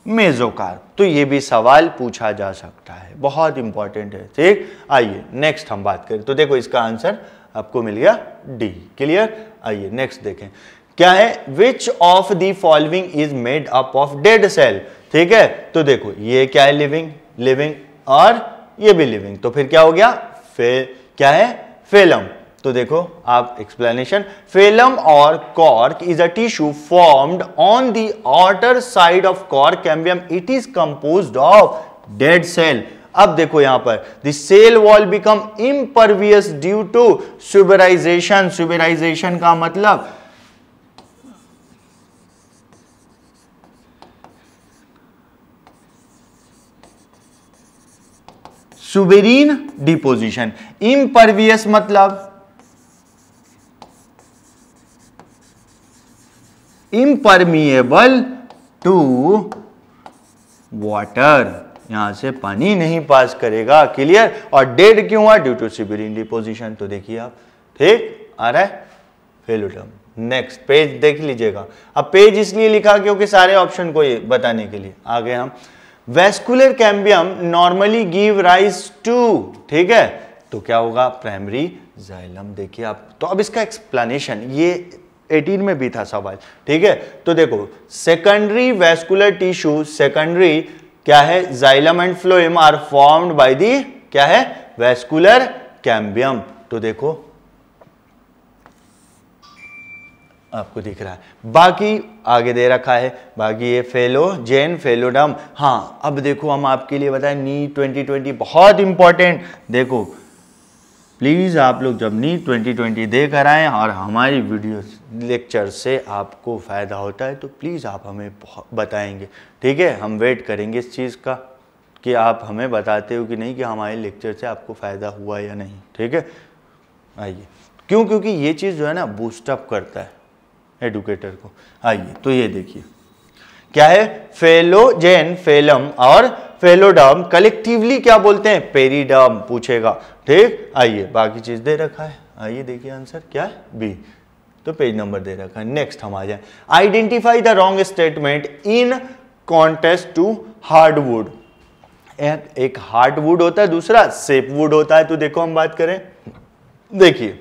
मेजोकार तो ये भी सवाल पूछा जा सकता है बहुत इंपॉर्टेंट है ठीक आइए नेक्स्ट हम बात करें तो देखो इसका आंसर आपको मिल गया डी क्लियर आइए नेक्स्ट देखें क्या है which of the following is made up of dead cell ठीक है तो देखो ये क्या है लिविंग लिविंग और ये भी लिविंग तो फिर क्या हो गया फे क्या है फेलम तो देखो आप एक्सप्लेनेशन फेलम और cork is a tissue formed on the outer side of cork cambium it is composed of dead cell अब देखो यहां पर the cell wall become impervious due to suberization suberization का मतलब सुबेरीन डिपोजिशन इम्परवियस मतलब impermeable to water यहां से पानी नहीं पास करेगा क्लियर और डेड क्यों हुआ ड्यू टू सिबिलिन डिपोजिशन तो देखिए आप ठीक आ रहा है फेलुटम नेक्स्ट पेज देख लीजिएगा अब पेज इसलिए लिखा क्योंकि सारे ऑप्शन को ये बताने के लिए आगे हम vascular cambium normally give rise to ठीक है तो क्या होगा प्राइमरी जाइलम देखिए आप तो अब इसका एक्सप्लेनेशन ये 18 में भी था सवाल ठीक है तो देखो सेकेंडरी वेस्कुलर टिश्यू सेकेंडरी क्या है xylem and phloem are formed by the क्या है वेस्कुलर कैम्बियम तो देखो आपको दिख रहा है बाकी आगे दे रखा है बाकी ये फेलो जेन फेलोडम हाँ अब देखो हम आपके लिए बताएं नी 2020 बहुत इंपॉर्टेंट देखो प्लीज़ आप लोग जब नी 2020 देख कर आएँ और हमारी वीडियोस लेक्चर से आपको फ़ायदा होता है तो प्लीज़ आप हमें बताएंगे ठीक है हम वेट करेंगे इस चीज़ का कि आप हमें बताते हो कि नहीं कि हमारे लेक्चर से आपको फ़ायदा हुआ या नहीं ठीक है आइए क्यों क्योंकि ये चीज़ जो है ना बूस्टअप करता है एडुकेटर को आइए तो ये देखिए क्या है फेलोजेन फेलम और फेलोडम कलेक्टिवली क्या बोलते हैं पेरीडम पूछेगा ठीक आइए बाकी चीज़ दे रखा है आइए देखिए आंसर क्या है बी तो पेज नंबर दे रखा है नेक्स्ट हम आ जाए identify the wrong statement in context to hardwood एक हार्डवुड होता है दूसरा सेपवुड होता है तो देखो हम बात करें देखिए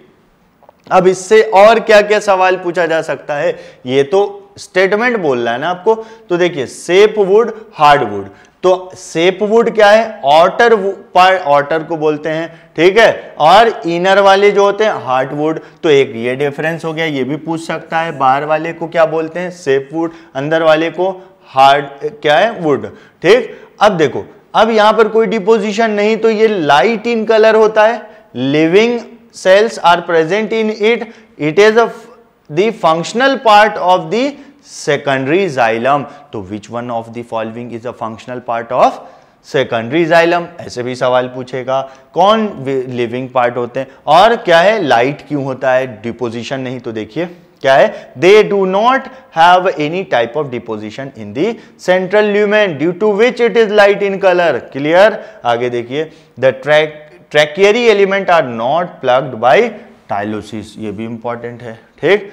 अब इससे और क्या क्या सवाल पूछा जा सकता है ये तो स्टेटमेंट बोल रहा है ना आपको तो देखिए सेप वुड हार्डवुड तो सेप वुड क्या है ऑटर पर ऑटर को बोलते हैं ठीक है और इनर वाले जो होते हैं हार्ट वुड तो एक ये डिफरेंस हो गया ये भी पूछ सकता है बाहर वाले को क्या बोलते हैं सेप वुड अंदर वाले को हार्ड क्या है वुड ठीक अब देखो अब यहां पर कोई डिपोजिशन नहीं तो ये लाइट इन कलर होता है living cells are present in it it is a functional part of the secondary xylem तो which one of the following is a functional part of secondary xylem ऐसे भी सवाल पूछेगा कौन लिविंग पार्ट होते हैं और क्या है लाइट क्यों होता है डिपोजिशन नहीं तो देखिए क्या है they do not have any type of deposition in the central lumen due to which it is light in colour clear आगे देखिए द ट्रैक tracheary element are not plugged by tylosis ये भी इंपॉर्टेंट है ठीक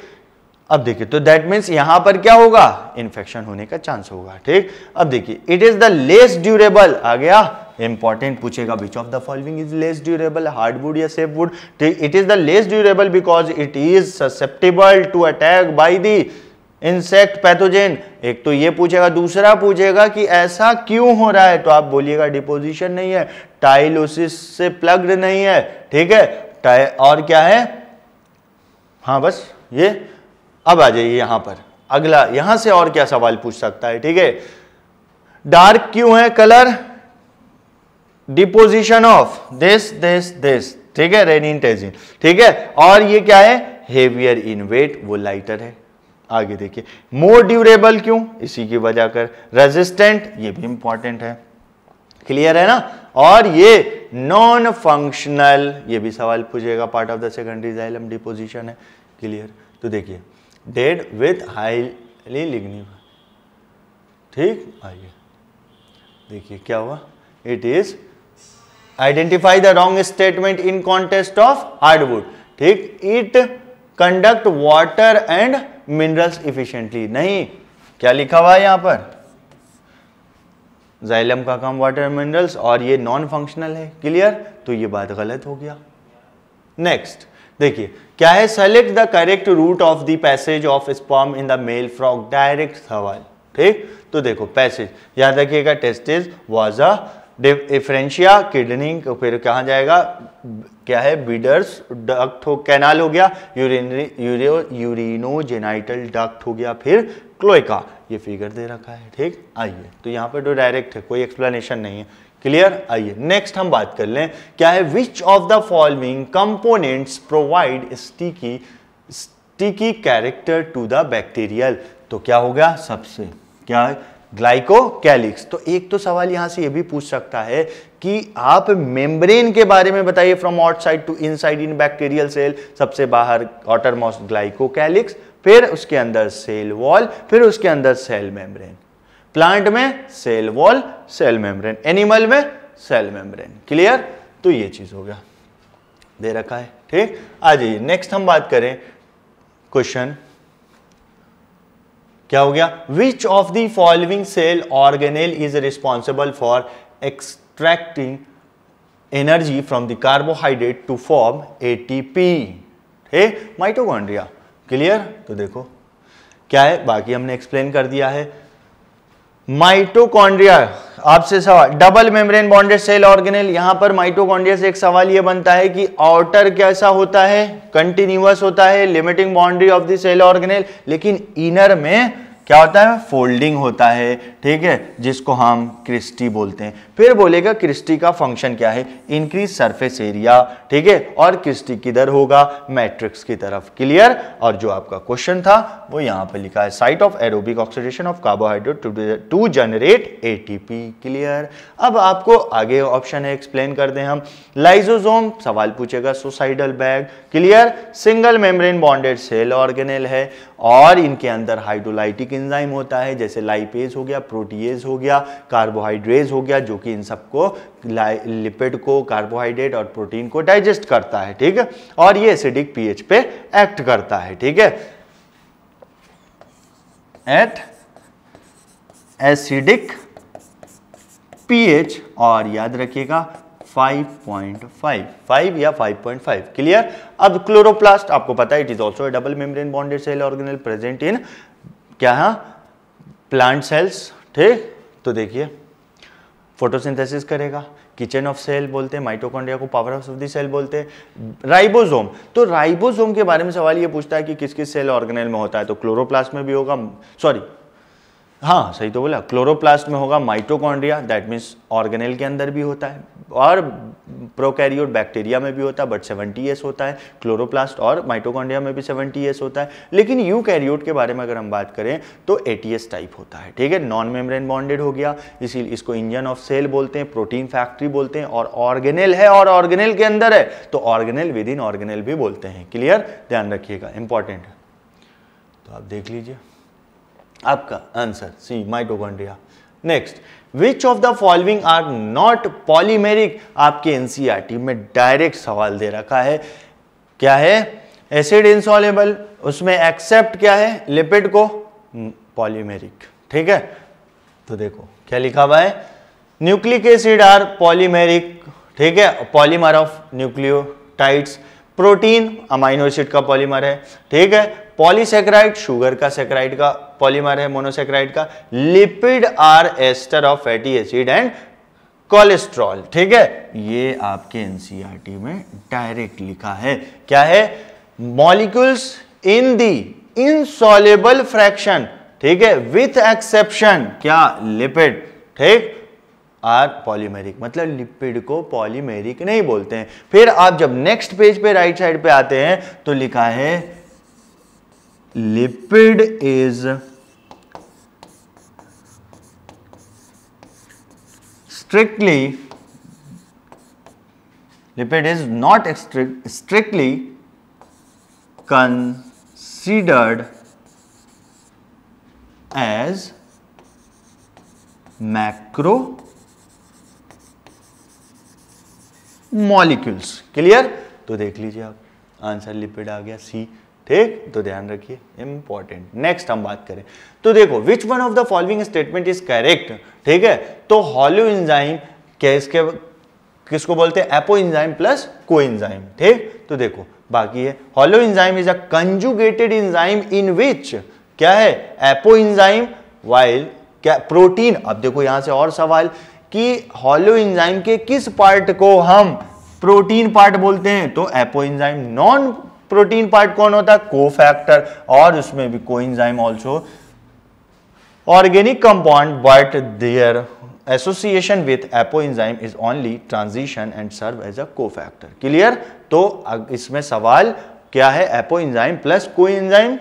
अब देखिए तो दैट मीन्स यहां पर क्या होगा इन्फेक्शन होने का चांस होगा ठीक अब देखिए it is the less durable आ गया इंपॉर्टेंट पूछेगा which of the following is less durable hardwood या सेफ वुड ठीक it is the less durable because it is susceptible to attack by the insect pathogen एक तो ये पूछेगा दूसरा पूछेगा कि ऐसा क्यों हो रहा है तो आप बोलिएगा डिपोजिशन नहीं है टाइलोसिस से प्लग्ड नहीं है ठीक है और क्या है हाँ बस ये अब आ जाइए यहां पर अगला यहां से और क्या सवाल पूछ सकता है ठीक है डार्क क्यों है colour deposition of this this this ठीक है रेनिन टेजिन ठीक है और ये क्या है हेवियर इन वेट वो लाइटर है आगे देखिए मोर ड्यूरेबल क्यों इसी की वजह कर रेजिस्टेंट ये भी इंपॉर्टेंट है क्लियर है ना और ये नॉन फंक्शनल ये भी सवाल पूछेगा part of the secondary xylem deposition है क्लियर तो देखिए डेड विथ हाईली लिग्निफाइड ठीक आइए देखिए क्या हुआ it is identify the wrong statement in context of hardwood ठीक it conduct water and minerals efficiently नहीं क्या लिखा हुआ है यहां पर जाइलम का काम वाटर मिनरल्स और ये नॉन फंक्शनल है क्लियर तो ये बात गलत हो गया नेक्स्ट देखिए क्या है select the correct route of the passage of sperm in the male frog direct सवाल ठीक तो देखो पैसेज याद रखिएगा testis vasa efferentia kidney फिर कहा जाएगा क्या है बीडर्स डक्ट हो कैनाल हो गया यूरिनरी यूरिनो यूरिनोजेनाइटल डक्ट हो गया फिर क्लोइका ये फिगर दे रखा है ठीक आइए तो यहाँ पर जो डायरेक्ट है कोई एक्सप्लेनेशन नहीं है क्लियर आइए नेक्स्ट हम बात कर लें क्या है which of the following components provide sticky sticky character to the bacterial तो क्या हो गया सबसे क्या है ग्लाइकोकैलिक्स तो एक तो सवाल यहां से यह भी पूछ सकता है कि आप मेम्ब्रेन के बारे में बताइए from outside to inside in bacterial cell सबसे बाहर ऑटरमोस्ट ग्लाइकोकैलिक्स फिर उसके अंदर सेल वॉल फिर उसके अंदर सेल मेम्ब्रेन प्लांट में cell wall cell membrane animal में सेल मेम्ब्रेन क्लियर तो ये चीज हो गया दे रखा है ठीक आ जाइए नेक्स्ट हम बात करें क्वेश्चन क्या हो गया which of the following cell organelle is responsible for extracting energy from the carbohydrate to form ATP ठीक माइटोकॉन्ड्रिया क्लियर तो देखो क्या है बाकी हमने एक्सप्लेन कर दिया है माइटोकॉन्ड्रिया आपसे सवाल double membrane bounded cell organelle यहां पर माइटोकॉन्ड्रिया से एक सवाल यह बनता है कि आउटर कैसा होता है कंटिन्यूअस होता है limiting boundary of the cell organelle लेकिन इनर में क्या होता है फोल्डिंग होता है ठीक है जिसको हम क्रिस्टी बोलते हैं फिर बोलेगा क्रिस्टी का फंक्शन क्या है इंक्रीज सरफेस एरिया ठीक है और क्रिस्टी किधर होगा मैट्रिक्स की तरफ क्लियर और जो आपका क्वेश्चन था वो यहाँ पर लिखा है site of aerobic oxidation of carbohydrate to generate a clear अब आपको आगे ऑप्शन है एक्सप्लेन कर दें हम लाइजोजोम सवाल पूछेगा suicidal bag clear single membrane bounded cell organelle है और इनके अंदर हाइड्रोलाइटिक एंजाइम होता है जैसे लाइपेज हो गया प्रोटीएज हो गया कार्बोहाइड्रेज हो गया जो कि इन सबको लिपिड को कार्बोहाइड्रेट और प्रोटीन को डाइजेस्ट करता है ठीक है और ये एसिडिक पीएच पे एक्ट करता है ठीक है एट एसिडिक पीएच और याद रखिएगा 5.5 5 या 5.5 क्लियर अब क्लोरोप्लास्ट आपको पता है it is a double membrane bounded cell organelle present in क्या है प्लांट सेल्स ठीक तो देखिए फोटोसिंथेसिस करेगा किचन ऑफ सेल बोलते हैं माइटोकॉन्ड्रिया को power house of the cell बोलते हैं राइबोसोम तो राइबोसोम के बारे में सवाल ये पूछता है कि किस किस सेल ऑर्गेनेल में होता है तो क्लोरोप्लास्ट में भी होगा सॉरी हाँ सही तो बोला क्लोरोप्लास्ट में होगा माइटोकॉन्ड्रिया दैट मीन्स ऑर्गेनेल के अंदर भी होता है और प्रोकैरियोट बैक्टीरिया में भी होता है बट एस होता है क्लोरोप्लास्ट और माइटोकॉन्ड्रिया में भी एस होता है लेकिन यू कैरियोट के बारे में अगर हम बात करें तो एस टाइप होता है ठीक है नॉन मेम्ब्रेन बॉन्डेड हो गया इसी इसको इंजन ऑफ सेल बोलते हैं प्रोटीन फैक्ट्री बोलते हैं और ऑर्गेनेल है और ऑर्गेनेल के अंदर है तो ऑर्गेनेल विद इन ऑर्गेनेल भी बोलते हैं क्लियर ध्यान रखिएगा इंपॉर्टेंट तो आप देख लीजिए आपका answer C mitochondria next which of the following are not polymeric आपके एनसीईआरटी e में डायरेक्ट सवाल दे रखा है क्या है एसिड इंसॉलेबल उसमें एक्सेप्ट क्या है लिपिड को पॉलीमेरिक hmm, ठीक है तो देखो क्या लिखा हुआ है न्यूक्लिक एसिड आर पॉलीमेरिक ठीक है polymer of nucleotides protein amino acid का पॉलीमर है ठीक है पॉलीसेक्राइड शुगर का सेक्राइड का पॉलीमर है मोनोसेक्राइड का lipid are ester of fatty acid and cholesterol ठीक है ये आपके एनसीईआरटी e में डायरेक्ट लिखा है क्या है molecules in the insoluble fraction ठीक है विथ एक्सेप्शन क्या लिपिड ठीक आर पॉलीमेरिक मतलब लिपिड को पॉलीमेरिक नहीं बोलते हैं फिर आप जब नेक्स्ट पेज पे राइट साइड पे आते हैं तो लिखा है lipid is strictly lipid is not strict, strictly considered as macro molecules clear तो देख लीजिए आप आंसर लिपिड आ गया सी ठीक तो ध्यान रखिए इंपॉर्टेंट नेक्स्ट हम बात करें तो देखो which one of the following statement is correct ठीक है तो हॉलो इंजाइम क्या इसके किसको बोलते हैं apoenzyme plus coenzyme ठीक तो देखो बाकी है holoenzyme is a conjugated enzyme in which क्या है एपो इंजाइम वाइल क्या प्रोटीन अब देखो यहां से और सवाल कि हॉलो इंजाइम के किस पार्ट को हम प्रोटीन पार्ट बोलते हैं तो apoenzyme non protein part कौन होता है कोफैक्टर और उसमें भी coenzyme also organic compound but their association with apoenzyme is only transition and serve as a cofactor clear तो इसमें सवाल क्या है एपोइंजाइम प्लस कोइंजाइम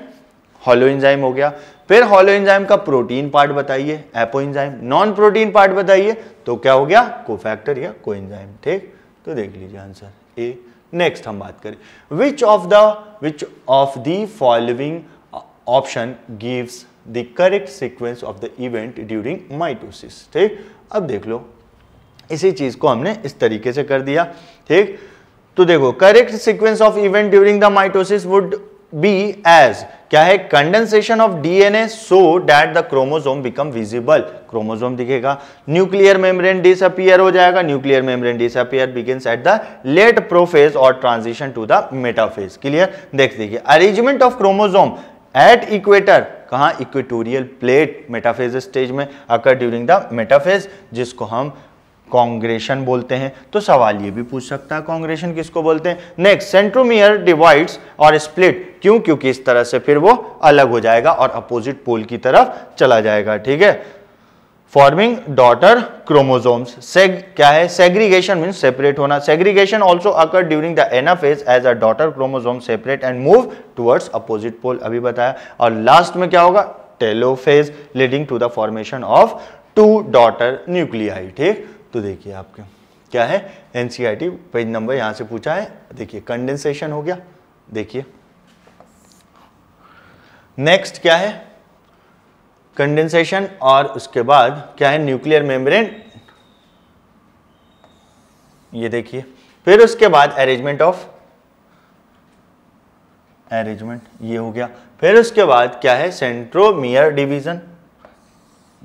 हॉलोइंजाइम हो गया फिर हॉलोइंजाइम का प्रोटीन पार्ट बताइए एपोइंजाइम नॉन प्रोटीन पार्ट बताइए तो क्या हो गया कोफैक्टर या कोइंजाइम ठीक तो देख लीजिए आंसर ए नेक्स्ट हम बात करें which of the which of the following option gives the correct sequence of the event during mitosis ठीक अब देख लो इसी चीज को हमने इस तरीके से कर दिया ठीक तो देखो correct sequence of event during the mitosis would be as क्या है condensation of DNA so that the chromosome become visible chromosome दिखेगा न्यूक्लियर मेम्ब्रेन डिसअपियर हो जाएगा nuclear membrane disappear begin at the late prophase और transition to the metaphase clear देख देखिए arrangement of chromosome at equator कहा equatorial plate metaphase stage में occur during the metaphase जिसको हम कांग्रेशन बोलते हैं तो सवाल ये भी पूछ सकता है कांग्रेशन किसको बोलते हैं नेक्स्ट सेंट्रोमियर डिवाइड्स और स्प्लिट क्यों क्योंकि इस तरह से फिर वो अलग हो जाएगा और अपोजिट पोल की तरफ चला जाएगा ठीक है फॉर्मिंग डॉटर क्रोमोजोम्स सेग क्या है सेग्रीगेशन मीन सेपरेट होना segregation also occur during the anaphase as a daughter chromosome separate and move towards opposite pole अभी बताया और लास्ट में क्या होगा telophase leading to the formation of two daughter nuclei ठीक तो देखिए आपके क्या है एन पेज नंबर यहाँ से पूछा है देखिए कंडेंसेशन हो गया देखिए नेक्स्ट क्या है कंडेंसेशन और उसके बाद क्या है न्यूक्लियर मेम्ब्रेन ये देखिए फिर उसके बाद अरेंजमेंट ऑफ अरेंजमेंट ये हो गया फिर उसके बाद क्या है सेंट्रोमियर डिवीजन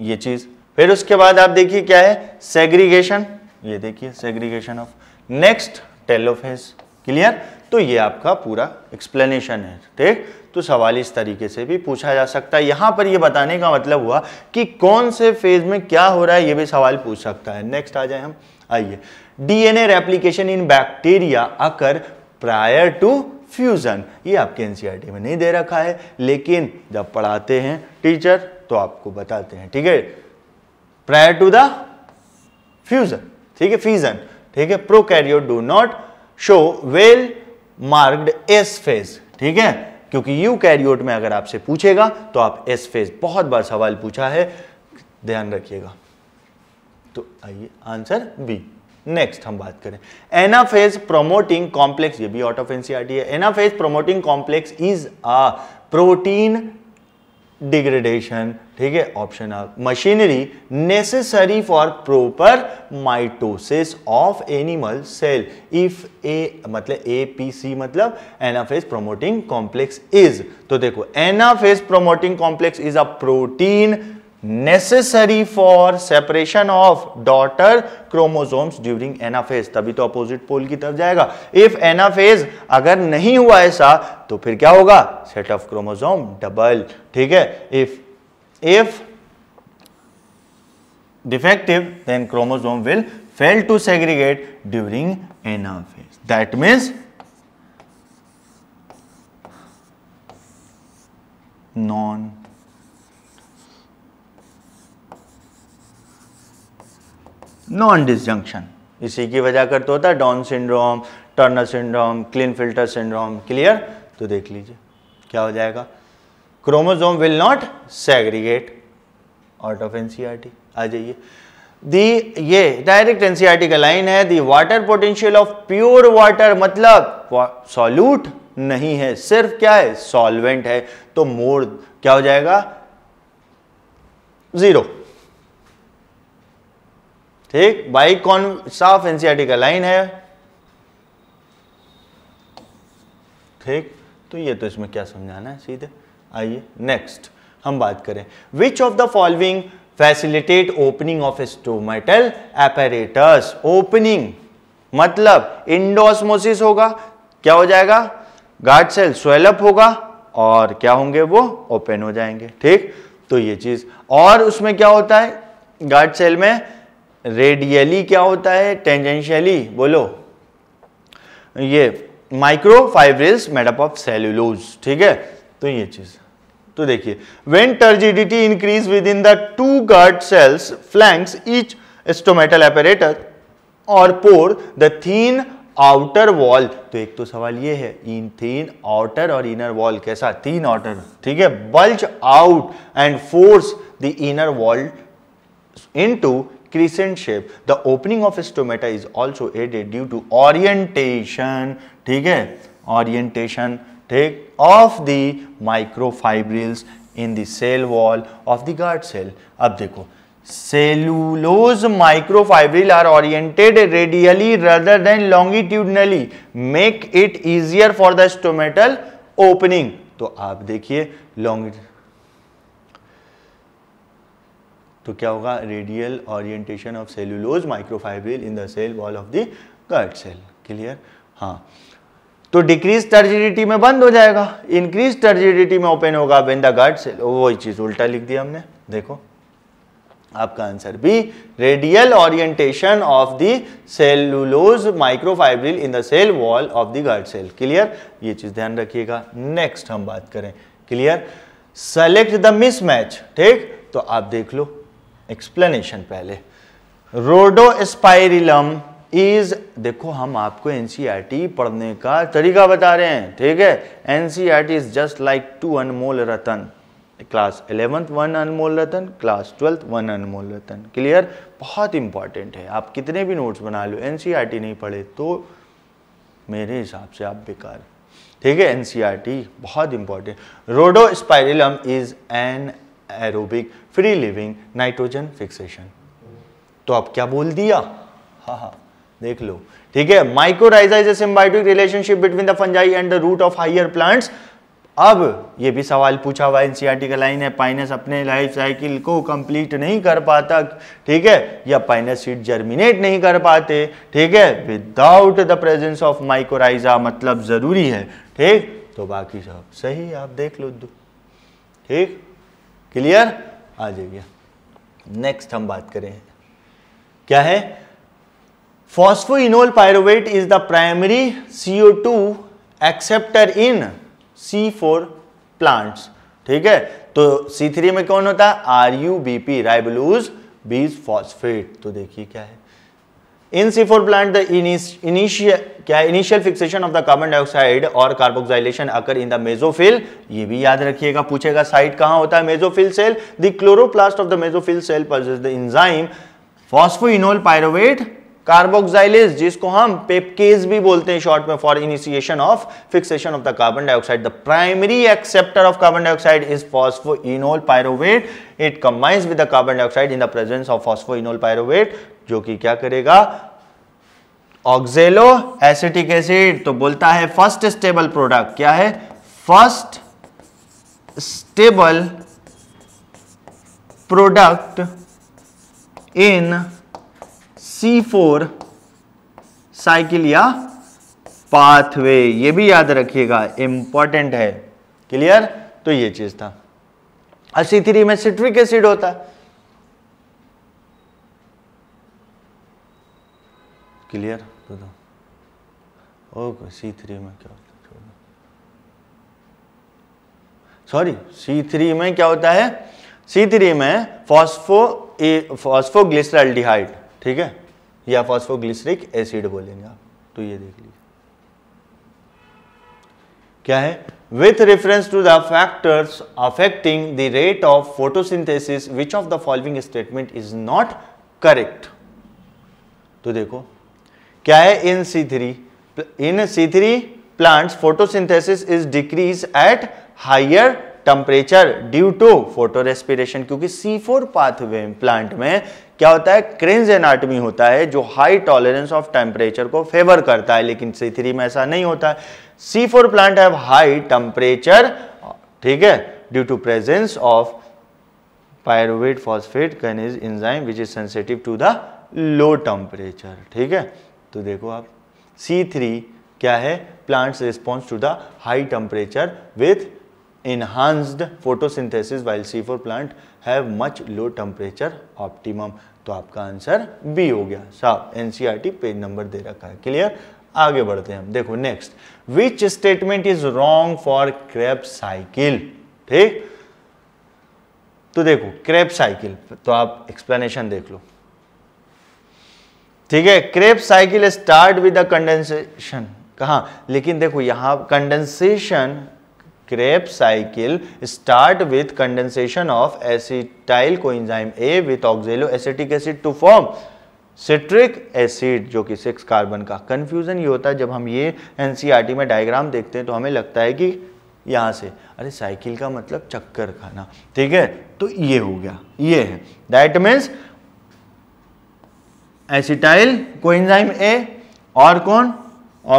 ये चीज फिर उसके बाद आप देखिए क्या है सेग्रीगेशन ये देखिए segregation of next telophase clear तो ये आपका पूरा एक्सप्लेनेशन है ठीक तो सवाल इस तरीके से भी पूछा जा सकता है यहां पर ये बताने का मतलब हुआ कि कौन से फेज में क्या हो रहा है ये भी सवाल पूछ सकता है नेक्स्ट आ जाए हम आइए DNA replication in bacteria occur prior to fusion ये आपके एनसीईआरटी e में नहीं दे रखा है लेकिन जब पढ़ाते हैं टीचर तो आपको बताते हैं ठीक है प्रायर टू द फ्यूजन ठीक है फ्यूजन ठीक है prokaryote do not show well marked S phase ठीक है क्योंकि यू कैरियोट में अगर आपसे पूछेगा तो आप एस फेज बहुत बार सवाल पूछा है ध्यान रखिएगा तो आइए आंसर बी नेक्स्ट हम बात करें एनाफेज प्रोमोटिंग कॉम्प्लेक्स ये भी आउट ऑफ एनसीआरटी है anaphase promoting complex is a protein degradation ठीक है ऑप्शन आप machinery necessary for proper mitosis of animal cell if a मतलब ए पी सी मतलब एनाफेज प्रोमोटिंग कॉम्प्लेक्स इज तो देखो anaphase promoting complex is a protein necessary for separation of daughter chromosomes during anaphase तभी तो opposite pole की तरफ जाएगा if anaphase अगर नहीं हुआ ऐसा तो फिर क्या होगा सेट ऑफ क्रोमोजोम डबल ठीक है if if defective then chromosome will fail to segregate during anaphase that means non non disjunction इसी की वजह कर तो होता है Down syndrome Turner syndrome Klinefelter syndrome clear तो देख लीजिए क्या हो जाएगा chromosome will not segregate out of NCERT आ जाइए दी ये डायरेक्ट एनसीईआरटी e का लाइन है the water potential of pure water मतलब सॉल्यूट नहीं है सिर्फ क्या है सॉल्वेंट है तो मोर क्या हो जाएगा जीरो ठीक बाइक कौन साफ एनसीईआरटी का लाइन है ठीक तो ये तो इसमें क्या समझाना है सीधे आइए नेक्स्ट हम बात करें which of the following facilitate opening of stomatal apparatus opening मतलब इंडोस्मोसिस होगा क्या हो जाएगा गार्ड सेल स्वेलअप होगा और क्या होंगे वो ओपन हो जाएंगे ठीक तो ये चीज और उसमें क्या होता है गार्ड सेल में रेडियली क्या होता है टेंजेंशियली बोलो ये माइक्रोफाइब्रिल्स मेडअप ऑफ सेल्यूलोज ठीक है तो ये चीज तो देखिए when turgidity increase within the two guard cells flanks each stomatal aperture और pore the thin outer wall तो एक तो सवाल ये है इन थीन आउटर और इनर वॉल कैसा तीन आउटर ठीक है bulge out and force the inner wall to crescent shape the opening of stomata is also aided due to orientation ठीक है ऑरिएंटेशन ठीक of the microfibrils in the cell wall of the guard cell अब देखो cellulose microfibril are oriented radially rather than longitudinally make it easier for the stomatal opening तो आप देखिए longitude तो क्या होगा radial orientation of cellulose microfibril in the cell wall of the guard cell clear हाँ तो डिक्रीज टर्जिडिटी में बंद हो जाएगा इंक्रीज टर्जिडिटी में ओपन होगा वेन द गट सेल वही चीज उल्टा लिख दिया हमने देखो आपका answer B radial orientation of the cellulose microfibril in the cell wall of the guard cell clear ये चीज ध्यान रखिएगा नेक्स्ट हम बात करें क्लियर सेलेक्ट द मिसमैच ठीक तो आप देख लो एक्सप्लेनेशन पहले रोडो स्पाइरिलम इज देखो हम आपको एनसीईआरटी e पढ़ने का तरीका बता रहे हैं ठीक है NCERT is just like to अनमोल रतन क्लास एलेवंथ वन अनमोल रतन क्लास ट्वेल्थ वन अनमोल रतन क्लियर बहुत इंपॉर्टेंट है आप कितने भी नोट्स बना लो एनसीईआरटी e नहीं पढ़े तो मेरे हिसाब से आप बेकार ठीक है एनसीईआरटी e बहुत important Rhodospirillum is anaerobic free living nitrogen fixation तो आप क्या बोल दिया हा हा देख लो ठीक है mycorrhiza is a symbiotic relationship between the fungi and the root of higher plants अब ये भी सवाल पूछा हुआ एनसीआरटी का लाइन है पाइनस अपने लाइफ साइकिल को कंप्लीट नहीं कर पाता ठीक है या पाइनस सीड जर्मिनेट नहीं कर पाते ठीक है without the presence of mycorrhiza मतलब जरूरी है ठीक तो बाकी सब सही आप देख लो ठीक क्लियर आ जाइए नेक्स्ट हम बात करें क्या है phosphoenol pyruvate is the primary CO two acceptor in C four plants ठीक है तो सी थ्री में कौन होता है R U B P ribulose bis phosphate तो देखिए क्या है इन C4 plant, क्या initial fixation of the carbon dioxide और carboxylation occur in the mesophyll ये भी याद रखिएगा पूछेगा साइट कहां होता है mesophyll cell the chloroplast of the mesophyll cell the enzyme phosphoenol pyruvate carboxylase जिसको हम पेपकेज भी बोलते हैं शॉर्ट में for initiation of fixation of the carbon dioxide the primary acceptor of carbon dioxide is phosphoenol pyruvate it combines with the carbon in the presence of phosphoenol pyruvate जो कि क्या करेगा ऑक्जेलो oxaloacetic acid तो बोलता है first stable product क्या है first stable product in C four cycle या पाथवे ये भी याद रखिएगा इंपॉर्टेंट है क्लियर तो ये चीज था अस्सी थ्री में सिट्रिक एसिड होता है क्लियर तो दो ओके सी थ्री में क्या होता है छोड़ सॉरी सी थ्री में क्या होता है सी थ्री में फॉस्फो ए फॉस्फोग्लिसराल्डिहाइड ठीक है या फॉस्फोग्लिसरिक एसिड बोलेंगे आप तो ये देख लीजिए क्या है with reference to the factors affecting the rate of photosynthesis which of the following statement is not correct तो देखो क्या है in C three in C three plants photosynthesis is decrease at higher temperature due to photorespiration क्योंकि C four pathway plant में क्या होता है क्रेंज anatomy होता है जो हाई टॉलरेंस ऑफ टेम्परेचर को फेवर करता है लेकिन सी थ्री में ऐसा नहीं होता है C four plant have high temperature ठीक है due to presence of pyruvate phosphate kinase enzyme which is sensitive to the low temperature ठीक है तो देखो आप सी थ्री क्या है plants response to the high temperature with enhanced photosynthesis while C four plant have much low temperature optimum तो आपका answer B हो गया साफ एनसीईआरटी पेज नंबर दे रखा है क्लियर आगे बढ़ते हैं हम देखो next which statement is wrong for Krebs cycle ठीक तो देखो क्रेप साइकिल तो आप एक्सप्लेनेशन देख लो ठीक है Krebs cycle start with the condensation कहा लेकिन देखो यहां condensation Krebs cycle start with condensation of acetyl coenzyme A with oxaloacetic acid to form citric acid जो कि सिक्स कार्बन का कंफ्यूजन ये होता है जब हम ये एनसीईआरटी e में डायग्राम देखते हैं तो हमें लगता है कि यहां से अरे साइकिल का मतलब चक्कर खाना ठीक है तो ये हो गया ये है that means acetyl coenzyme A और कौन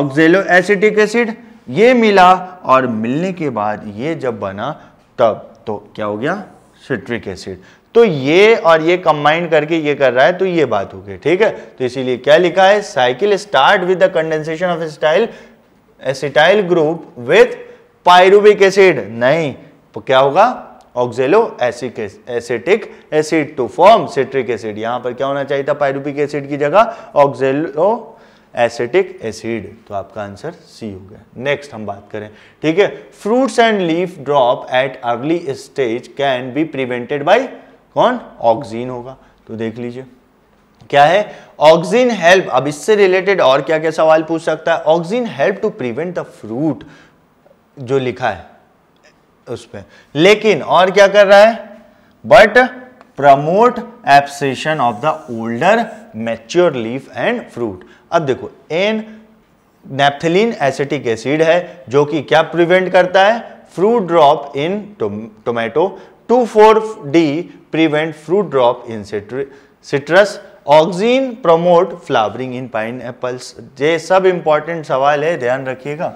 ऑक्जेलो एसिटिक एसिड ये मिला और मिलने के बाद ये जब बना तब तो क्या हो गया सिट्रिक एसिड तो ये और ये कंबाइंड करके ये कर रहा है तो ये बात हो गई ठीक है तो इसीलिए क्या लिखा है cycle start with the condensation of style acetyl group with pyruvic acid नहीं तो क्या होगा oxaloacetic acid to form citric acid यहां पर क्या होना चाहिए था पायरूपिक एसिड की जगह ऑक्जेलो एसिटिक एसिड तो आपका आंसर सी हो गया नेक्स्ट हम बात करें ठीक है fruits and leaf drop at early stage can be prevented by कौन ऑक्सीन होगा तो देख लीजिए क्या है ऑक्सीन हेल्प अब इससे रिलेटेड और क्या क्या सवाल पूछ सकता है auxin help to prevent the fruit जो लिखा है उसमें लेकिन और क्या कर रहा है but promote abscission of the older mature leaf and fruit अब देखो एन नेप्थलीन एसिटिक एसिड है जो कि क्या प्रिवेंट करता है fruit drop in tomato two four D prevent fruit drop in citrus auxin promote flowering in pineapples ये सब इंपॉर्टेंट सवाल है ध्यान रखिएगा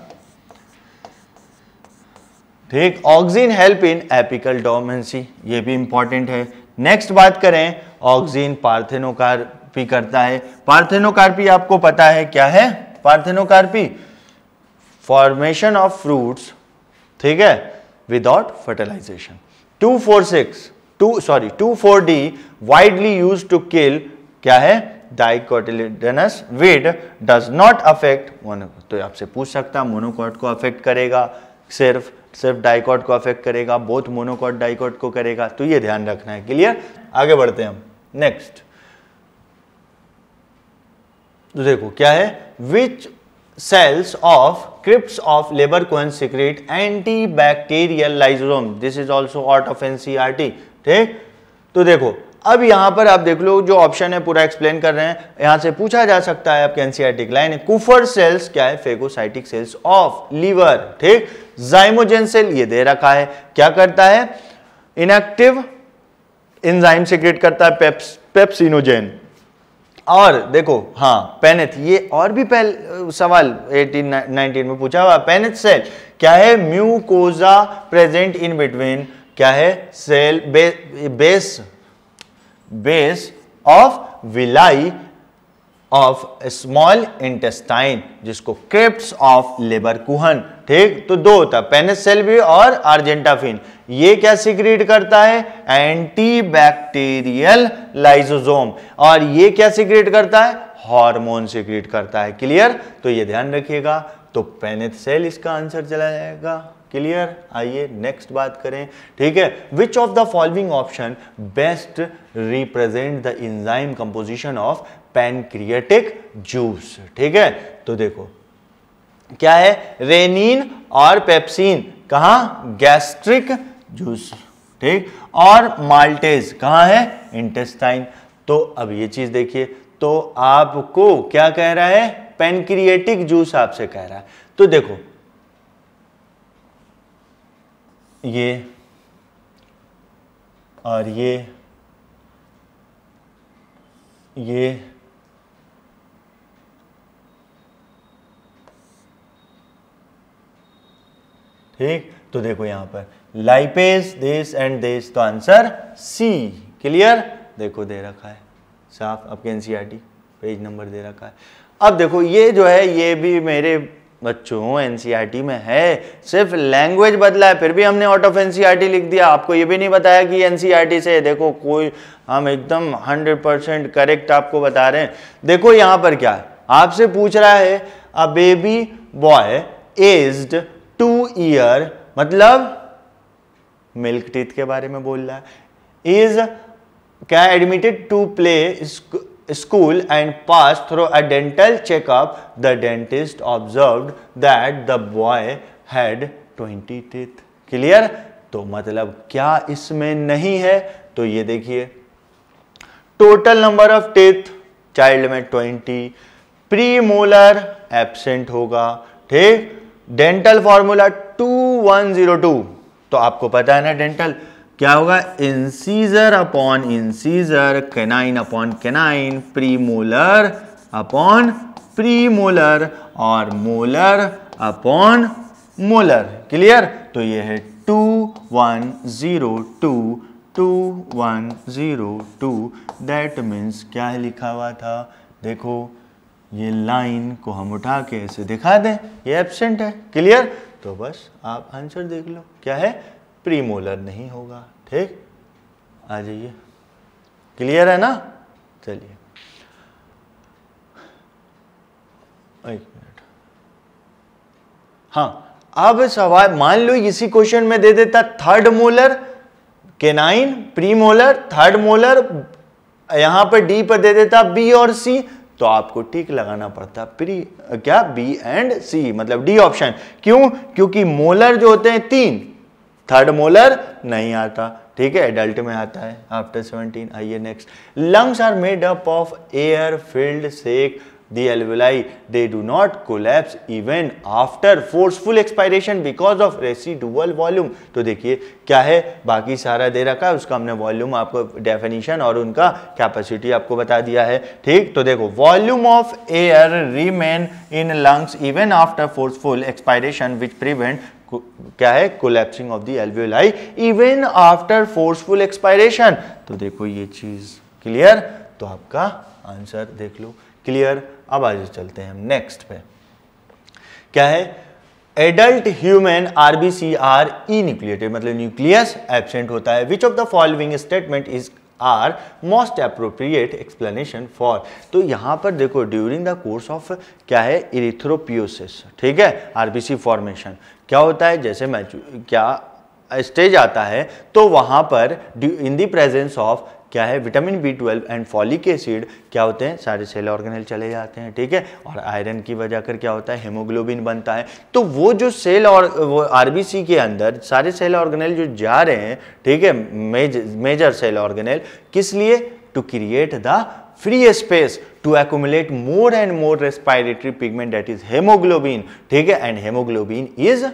ठीक oxygen help in apical dominance ये भी इंपॉर्टेंट है नेक्स्ट बात करें ऑक्सीजन पार्थेनोकार्पी करता है पार्थेनोकार्पी आपको पता है क्या है पार्थेनोकार्पी फॉर्मेशन ऑफ फ्रूट्स ठीक है without fertilization two four six two sorry two four D widely use to kill क्या है dicotyledonous weed does not affect mono तो आपसे पूछ सकता मोनोकॉट को अफेक्ट करेगा सिर्फ सिर्फ डाइकॉट को अफेक्ट करेगा बोथ मोनोकॉट डाइकॉट को करेगा तो ये ध्यान रखना है क्लियर आगे बढ़ते हैं हम नेक्स्ट तो देखो क्या है which cells of crypts of Lieberkuhn secrete antibacterial lysozyme this is also out of NCERT ठीक तो देखो अब यहाँ पर आप देख लो जो ऑप्शन है पूरा एक्सप्लेन कर रहे हैं यहाँ से पूछा जा सकता है आपके एनसीआरटिक लाइन कुफर सेल्स क्या है फेगोसाइटिक सेल्स ऑफ लीवर ठीक जाइमोजेन सेल ये दे रखा है क्या करता है इनएक्टिव इंजाइम सिक्रेट करता है पेप्स पेप्सिनोजेन और देखो हाँ पेनेथ ये और भी पहले सवाल 18 19 में पूछा हुआ पेनेथ सेल क्या है म्यूकोजा प्रेजेंट इन बिटवीन क्या है सेल बे, base base of villi of small intestine जिसको क्रिप्ट ऑफ लेबर कुहन ठीक तो दो होता है पेनिसिलवी और अर्जेंटाफिन ये क्या सिक्रीट करता है एंटी बैक्टीरियल लाइजोजोम और ये क्या सिक्रीट करता है हार्मोन सिक्रीट करता है क्लियर तो ये ध्यान रखिएगा तो पेनिसिल इसका आंसर चला जाएगा क्लियर आइए नेक्स्ट बात करें ठीक है which of the following option best represent the enzyme composition of pancreatic juice ठीक है तो देखो क्या है रेनिन और पेप्सिन कहा गैस्ट्रिक जूस ठीक और माल्टेज कहा है इंटेस्टाइन तो अब ये चीज देखिए तो आपको क्या कह रहा है पेनक्रिएटिक जूस आपसे कह रहा है तो देखो ये और ये ये ठीक तो देखो यहां पर लाइपेज देश एंड देश तो आंसर सी क्लियर देखो दे रखा है साफ आपके एनसीआरटी पेज नंबर दे रखा है अब देखो ये जो है ये भी मेरे बच्चों एनसीईआरटी e में है सिर्फ लैंग्वेज बदला है फिर भी हमने आउट ऑफ एनसीईआरटी लिख दिया आपको ये भी नहीं बताया कि एनसीईआरटी e से देखो कोई हम एकदम 100 परसेंट करेक्ट आपको बता रहे हैं देखो यहाँ पर क्या है आपसे पूछ रहा है a baby boy aged two year मतलब मिल्क टीथ के बारे में बोल रहा है इज क्या admitted to play school and passed through a dental checkup, the dentist observed that the boy had 20 teeth. clear तो मतलब क्या इसमें नहीं है तो ये देखिए total number of teeth child में 20 प्री मोलर एबसेंट होगा ठीक डेंटल फॉर्मूला 2102 तो आपको पता है ना डेंटल क्या होगा incisor upon incisor canine upon canine premolar upon premolar और मोलर अपॉन मोलर क्लियर तो ये है two one zero two two one zero two that means क्या लिखा हुआ था देखो ये लाइन को हम उठा के ऐसे दिखा दें ये एब्सेंट है क्लियर तो बस आप आंसर देख लो क्या है प्रीमोलर नहीं होगा ठीक आ जाइए क्लियर है ना चलिए एक मिनट हाँ अब सवाल मान लो इसी क्वेश्चन में दे देता third molar canine premolar third molar यहां पर डी पर दे देता बी और सी तो आपको टिक लगाना पड़ता प्री क्या बी एंड सी मतलब डी ऑप्शन क्यों क्योंकि मोलर जो होते हैं तीन थर्ड मोलर नहीं आता ठीक है एडल्ट में आता है आफ्टर सेवनटीन आइए next lungs are made up of air filled sac the alveoli they do not collapse even after forceful expiration because of residual volume तो देखिए क्या है बाकी सारा दे रखा है उसका हमने वॉल्यूम आपको डेफिनेशन और उनका कैपेसिटी आपको बता दिया है ठीक तो देखो volume of air remain in lungs even after forceful expiration which prevent क्या है collapsing of the alveoli even after forceful expiration तो देखो ये चीज क्लियर तो आपका आंसर देख लो क्लियर अब आगे चलते हैं हम नेक्स्ट पे क्या है adult human RBC are enucleated मतलब न्यूक्लियस एबसेंट होता है which of the following statement is are most appropriate explanation for तो यहाँ पर देखो ड्यूरिंग द कोर्स ऑफ क्या है इरिथ्रोपियोसिस ठीक है आरबीसी फॉर्मेशन क्या होता है जैसे मैच क्या स्टेज आता है तो वहाँ पर इन द प्रेजेंस ऑफ क्या है vitamin B twelve and folic acid क्या होते हैं सारे सेल ऑर्गेनल चले जाते हैं ठीक है और आयरन की वजह कर क्या होता है हेमोग्लोबिन बनता है तो वो जो सेल और वो आरबीसी के अंदर सारे सेल ऑर्गेनल जो जा रहे हैं ठीक है मेज, मेजर सेल ऑर्गेनल किस लिए to create the free space to accumulate more and more respiratory pigment that is haemoglobin ठीक है and haemoglobin is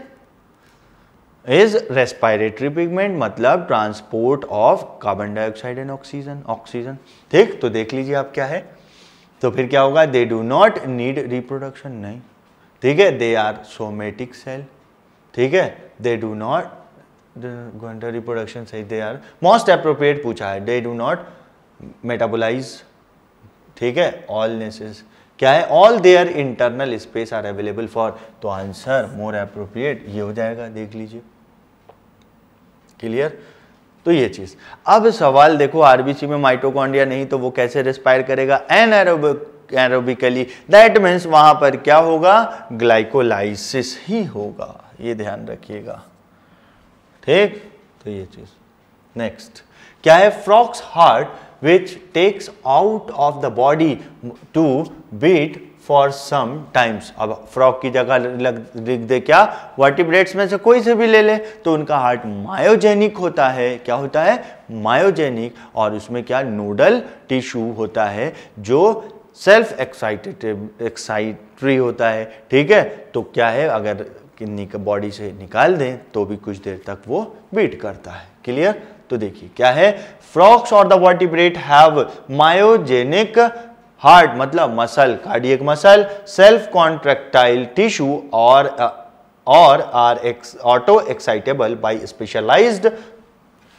is respiratory pigment मतलब transport of carbon dioxide and oxygen oxygen ठीक तो देख लीजिए आप क्या है तो फिर क्या होगा they do not need reproduction नहीं ठीक है दे आर सोमेटिक सेल ठीक है दे डू नॉट रिप्रोडक्शन सही दे आर मोस्ट अप्रोप्रिएट पूछा है दे डू नॉट मेटाबोलाइज ठीक है ऑल नेसेस क्या है all their internal space are available for तो आंसर मोर अप्रोप्रिएट ये हो जाएगा देख लीजिए क्लियर तो ये चीज़ अब सवाल देखो आरबीसी में माइटोकॉन्ड्रिया नहीं तो वो कैसे रिस्पायर करेगा एन एरोबिकली दैट मीन्स वहां पर क्या होगा ग्लाइकोलाइसिस ही होगा ये ध्यान रखिएगा ठीक तो ये चीज़ नेक्स्ट क्या है frog's heart which takes out of the body to beat for some times अब फ्रॉक की जगह लिख दे क्या वर्टिब्रेट्स में से कोई से भी ले ले तो उनका हार्ट मायोजेनिक होता है क्या होता है मायोजेनिक और उसमें क्या नोडल टिश्यू होता है जो सेल्फ एक्साइटेड एक्साइटरी होता है ठीक है तो क्या है अगर किडनी का बॉडी से निकाल दें तो भी कुछ देर तक वो बीट करता है क्लियर तो देखिए क्या है फ्रॉक्स और the vertebrate have myogenic heart मतलब muscle cardiac muscle self contractile tissue और और आर एक्स ऑटो एक्साइटेबल बाय स्पेशलाइज्ड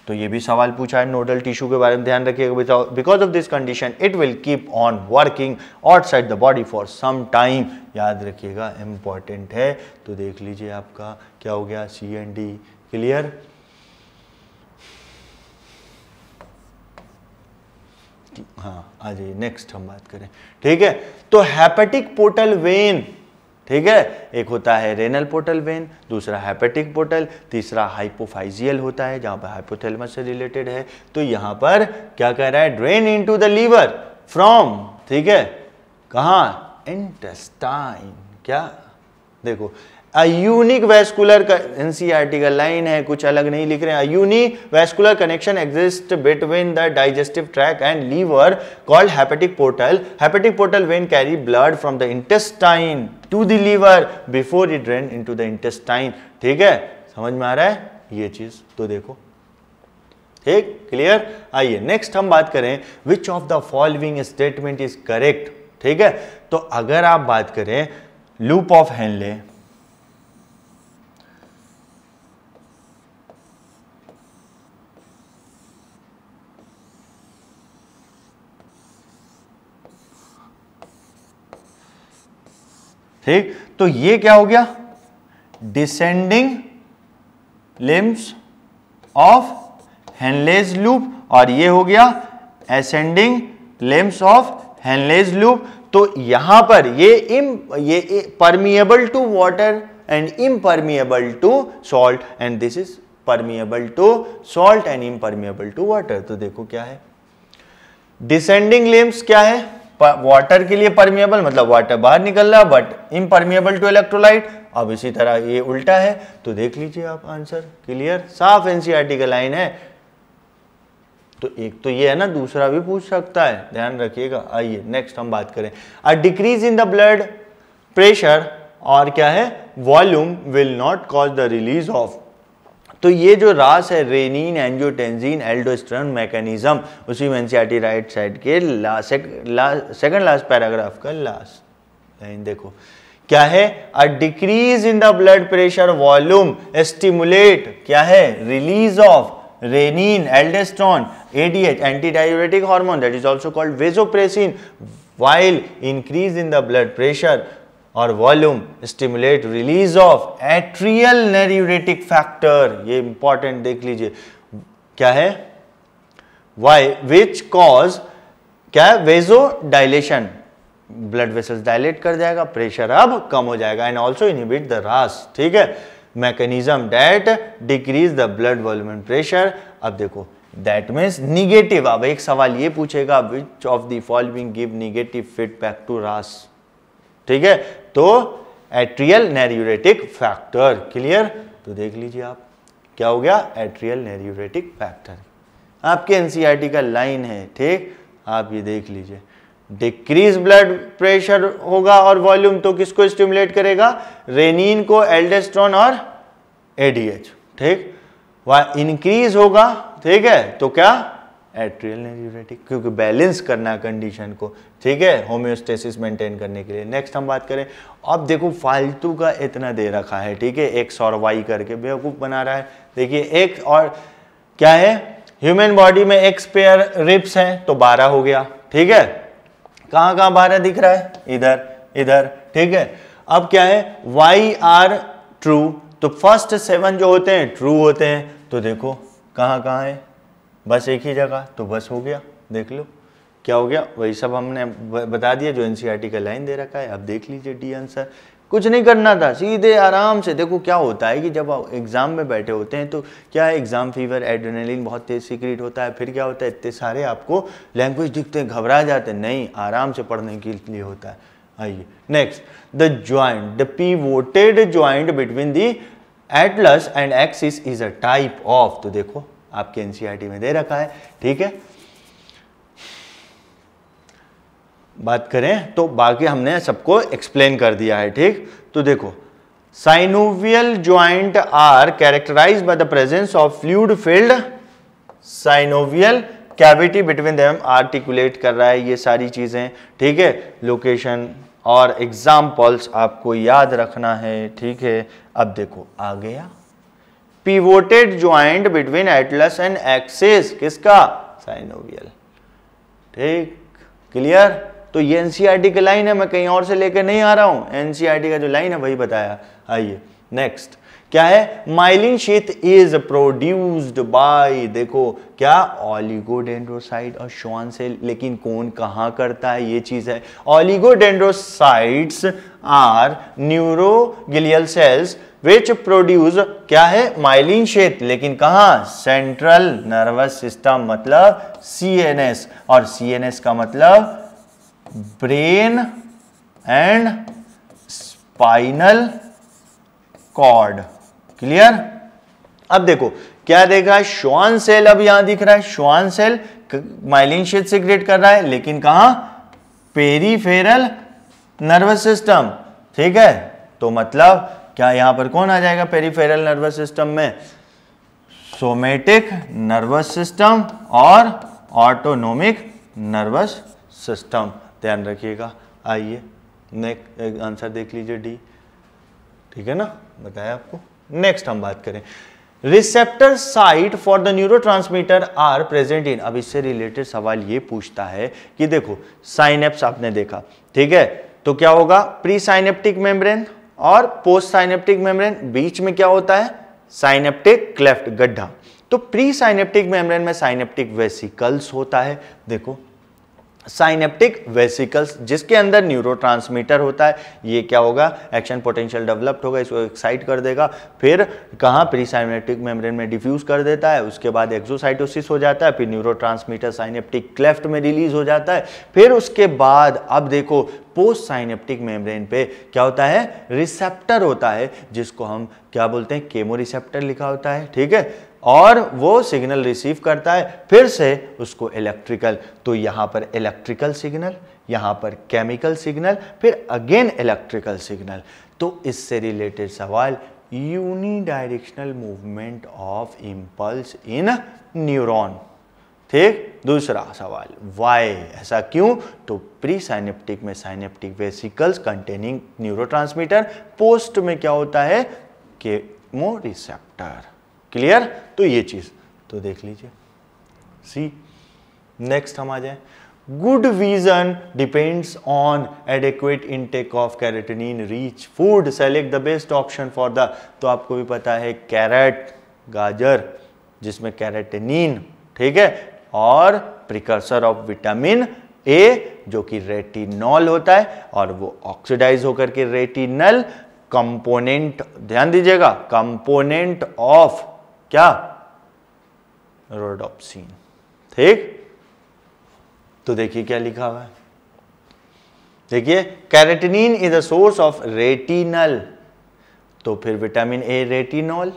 तो ये भी सवाल पूछा है नोडल टिश्यू के बारे में ध्यान रखिएगा because of this condition it will keep on working outside the body for some time याद रखिएगा इंपॉर्टेंट है तो देख लीजिए आपका क्या हो गया सी एंड डी क्लियर हाँ आ जाइए नेक्स्ट हम बात करें ठीक है तो हैपेटिक पोर्टल वेन ठीक है एक होता है रेनल पोर्टल वेन दूसरा हैपेटिक पोर्टल तीसरा हाइपोफाइजियल होता है जहां पर हाइपोथेलमस से रिलेटेड है तो यहां पर क्या कह रहा है drain into the liver from ठीक है कहा इंटेस्टाइन क्या देखो अ यूनिक वेस्कुलर एनसीआरटी का लाइन है कुछ अलग नहीं लिख रहे हैं unique vascular connection exist between the digestive tract and liver called hepatic portal hepatic portal vein carry blood from the intestine to the liver before it drain to the intestine ठीक है समझ में आ रहा है ये चीज तो देखो ठीक क्लियर आइए नेक्स्ट हम बात करें which of the following statement is correct ठीक है तो अगर आप बात करें लूप ऑफ हैंडले ठीक तो ये क्या हो गया descending limbs of Henle's loop और ये हो गया ascending limbs of Henle's loop तो यहां पर ये इम ये permeable to water and impermeable to salt and this is permeable to salt and permeable to water तो देखो क्या है डिसेंडिंग लिम्स क्या है वाटर के लिए परमिएबल मतलब वाटर बाहर निकल रहा बट इम्परमिएबल टू इलेक्ट्रोलाइट अब इसी तरह ये उल्टा है तो देख लीजिए आप आंसर क्लियर साफ एनसीईआरटी का लाइन है तो एक तो ये है ना दूसरा भी पूछ सकता है ध्यान रखिएगा आइए नेक्स्ट हम बात करें a decrease in the blood pressure और क्या है volume will not cause the release of तो ये जो रास है रेनिन एंजियोटेंजिन एल्डोस्ट्रन मैकेनिज्म उसी में एनसीईआरटी राइट साइड के लास्ट सेकंड लास्ट पैराग्राफ का लास्ट लाइन देखो क्या है a decrease in the blood pressure volume stimulate क्या है release of renin aldosterone ADH anti diabetic hormone that is also called vasopressin while increase in the blood pressure और volume stimulate release of atrial natriuretic factor ये important देख लीजिए क्या है वाई which cause क्या है vasodilation blood vessels dilate कर जाएगा प्रेशर अब कम हो जाएगा and also inhibit the RAAS ठीक है mechanism that decrease the blood volume and pressure अब देखो दैट मीन्स निगेटिव अब एक सवाल ये पूछेगा which of the following give negative feedback to RAAS ठीक है तो एट्रियल नेरियोरेटिक फैक्टर क्लियर तो देख लीजिए आप क्या हो गया एट्रियल नेरियोरेटिक फैक्टर आपके एनसीईआरटी e का लाइन है ठीक आप ये देख लीजिए डिक्रीज ब्लड प्रेशर होगा और वॉल्यूम तो किसको स्टिमुलेट करेगा रेनिन को एल्डेस्ट्रॉन और एडीएच ठीक वह इंक्रीज होगा ठीक है तो क्या एट्रियल नेरियोरेटिक क्योंकि बैलेंस करना कंडीशन को ठीक है होम्योस्टेसिस मेंटेन करने के लिए नेक्स्ट हम बात करें अब देखो फालतू का इतना दे रखा है ठीक है एक वाई करके बेवकूफ़ बना रहा है देखिए एक और क्या है ह्यूमन बॉडी में एक स्पेयर रिप्स हैं तो बारह हो गया ठीक है कहाँ कहाँ बारह दिख रहा है इधर इधर ठीक है अब क्या है वाई आर ट्रू तो फर्स्ट सेवन जो होते हैं ट्रू होते हैं तो देखो कहाँ कहाँ है बस एक ही जगह तो बस हो गया देख लो क्या हो गया वही सब हमने बता दिया जो एन e का लाइन दे रखा है आप देख लीजिए डी आंसर कुछ नहीं करना था सीधे आराम से देखो क्या होता है कि जब आप एग्ज़ाम में बैठे होते हैं तो क्या है एग्ज़ाम फीवर एड्रेनलिन बहुत तेज़ सीक्रेट होता है फिर क्या होता है इतने सारे आपको लैंग्वेज दिखते हैं घबरा जाते हैं नहीं आराम से पढ़ने के लिए होता है आइए next the joint the pivoted joint between the atlas and axis is a type of तो देखो आपके एनसीईआरटी e में दे रखा है ठीक है बात करें तो बाकी हमने सबको एक्सप्लेन कर दिया है ठीक तो देखो synovial joint are characterise by the presence of fluid filled synovial cavity between them articulate कर रहा है ये सारी चीज़ें ठीक है लोकेशन और एग्जाम्पल्स आपको याद रखना है ठीक है अब देखो आ गया pivoted joint between atlas and axis किसका साइनोवियल ठीक क्लियर तो ये एनसीआरटी की लाइन है मैं कहीं और से लेकर नहीं आ रहा हूं एनसीआरटी e का जो लाइन है वही बताया आइए नेक्स्ट क्या है माइलिन क्षेत्र इज प्रोड्यूस्ड बाय देखो क्या ऑलिगोडेंड्रोसाइट और श्वान सेल लेकिन कौन कहां करता है ये चीज है oligodendrocytes are neuroglial cells which produce क्या है माइलिन शेत लेकिन कहा सेंट्रल नर्वस सिस्टम मतलब सीएनएस और सीएनएस का मतलब brain and spinal cord clear अब देखो क्या देख रहा है श्वान सेल अब यहां दिख रहा है Schwann cell myelin shade create कर रहा है लेकिन कहा पेरीफेरल नर्वस सिस्टम ठीक है तो मतलब क्या यहां पर कौन आ जाएगा पेरीफेरल नर्वस सिस्टम में सोमेटिक नर्वस सिस्टम और ऑटोनोमिक नर्वस सिस्टम ध्यान रखिएगा आइए नेक्स्ट आंसर देख लीजिए डी ठीक है ना बताया आपको नेक्स्ट हम बात करें receptor site for the transmitter are present in अब इससे रिलेटेड सवाल ये पूछता है कि देखो साइनेप्स आपने देखा ठीक है तो क्या होगा प्री साइनेप्टिक मेम्ब्रेन और पोस्ट साइनेप्टिक मेम्ब्रेन बीच में क्या होता है साइनेप्टिक क्लेफ्ट गड्ढा तो प्री साइनेप्टिक मेम्ब्रेन में साइनेप्टिक वेसिकल्स होता है देखो साइनेप्टिक वेसिकल्स जिसके अंदर न्यूरो होता है ये क्या होगा एक्शन पोटेंशियल डेवलप्ड होगा इसको एक्साइट कर देगा फिर कहाँ प्री साइनेप्टिक मेम्ब्रेन में डिफ्यूज कर देता है उसके बाद एक्जोसाइटोसिस हो जाता है फिर न्यूरो ट्रांसमीटर साइनेप्टिक क्लेफ्ट में रिलीज हो जाता है फिर उसके बाद अब देखो पोस्ट साइनेप्टिक मेम्ब्रेन पे क्या होता है रिसेप्टर होता है जिसको हम क्या बोलते हैं केमो रिसेप्टर लिखा होता है ठीक है और वो सिग्नल रिसीव करता है फिर से उसको इलेक्ट्रिकल तो यहाँ पर इलेक्ट्रिकल सिग्नल यहाँ पर केमिकल सिग्नल फिर अगेन इलेक्ट्रिकल सिग्नल तो इससे रिलेटेड सवाल unidirectional movement of impulse in neuron ठीक दूसरा सवाल वाई ऐसा क्यों तो प्री साइनेप्टिक में synaptic vesicles containing neurotransmitter post में क्या होता है केमो रिसेप्टर क्लियर तो ये चीज़ तो देख लीजिए सी नेक्स्ट हम आ जाए good vision depends on adequate intake of carotene rich food select the best option for the तो आपको भी पता है कैरेट गाजर जिसमें कैरेटिनिन ठीक है और प्रिकर्सर ऑफ विटामिन ए जो कि रेटिनॉल होता है और वो ऑक्सीडाइज होकर के रेटिनल कंपोनेंट ध्यान दीजिएगा कंपोनेंट ऑफ क्या रोडोप्सिन ठीक तो देखिए क्या लिखा हुआ है देखिए carotene is a source of retinal तो फिर विटामिन ए रेटिनॉल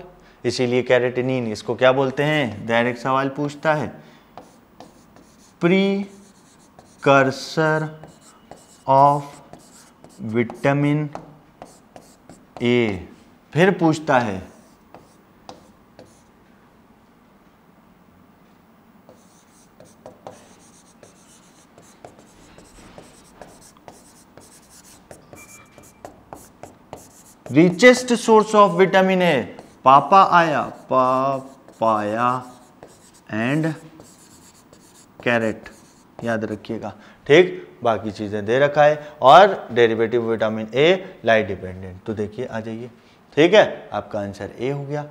इसीलिए कैरेटिनिन इसको क्या बोलते हैं डायरेक्ट सवाल पूछता है precursor of vitamin A फिर पूछता है richest source of vitamin A पापा आया पापाया एंड कैरेट याद रखिएगा ठीक बाकी चीज़ें दे रखा है और derivative vitamin A light dependent तो देखिए आ जाइए ठीक है आपका आंसर ए हो गया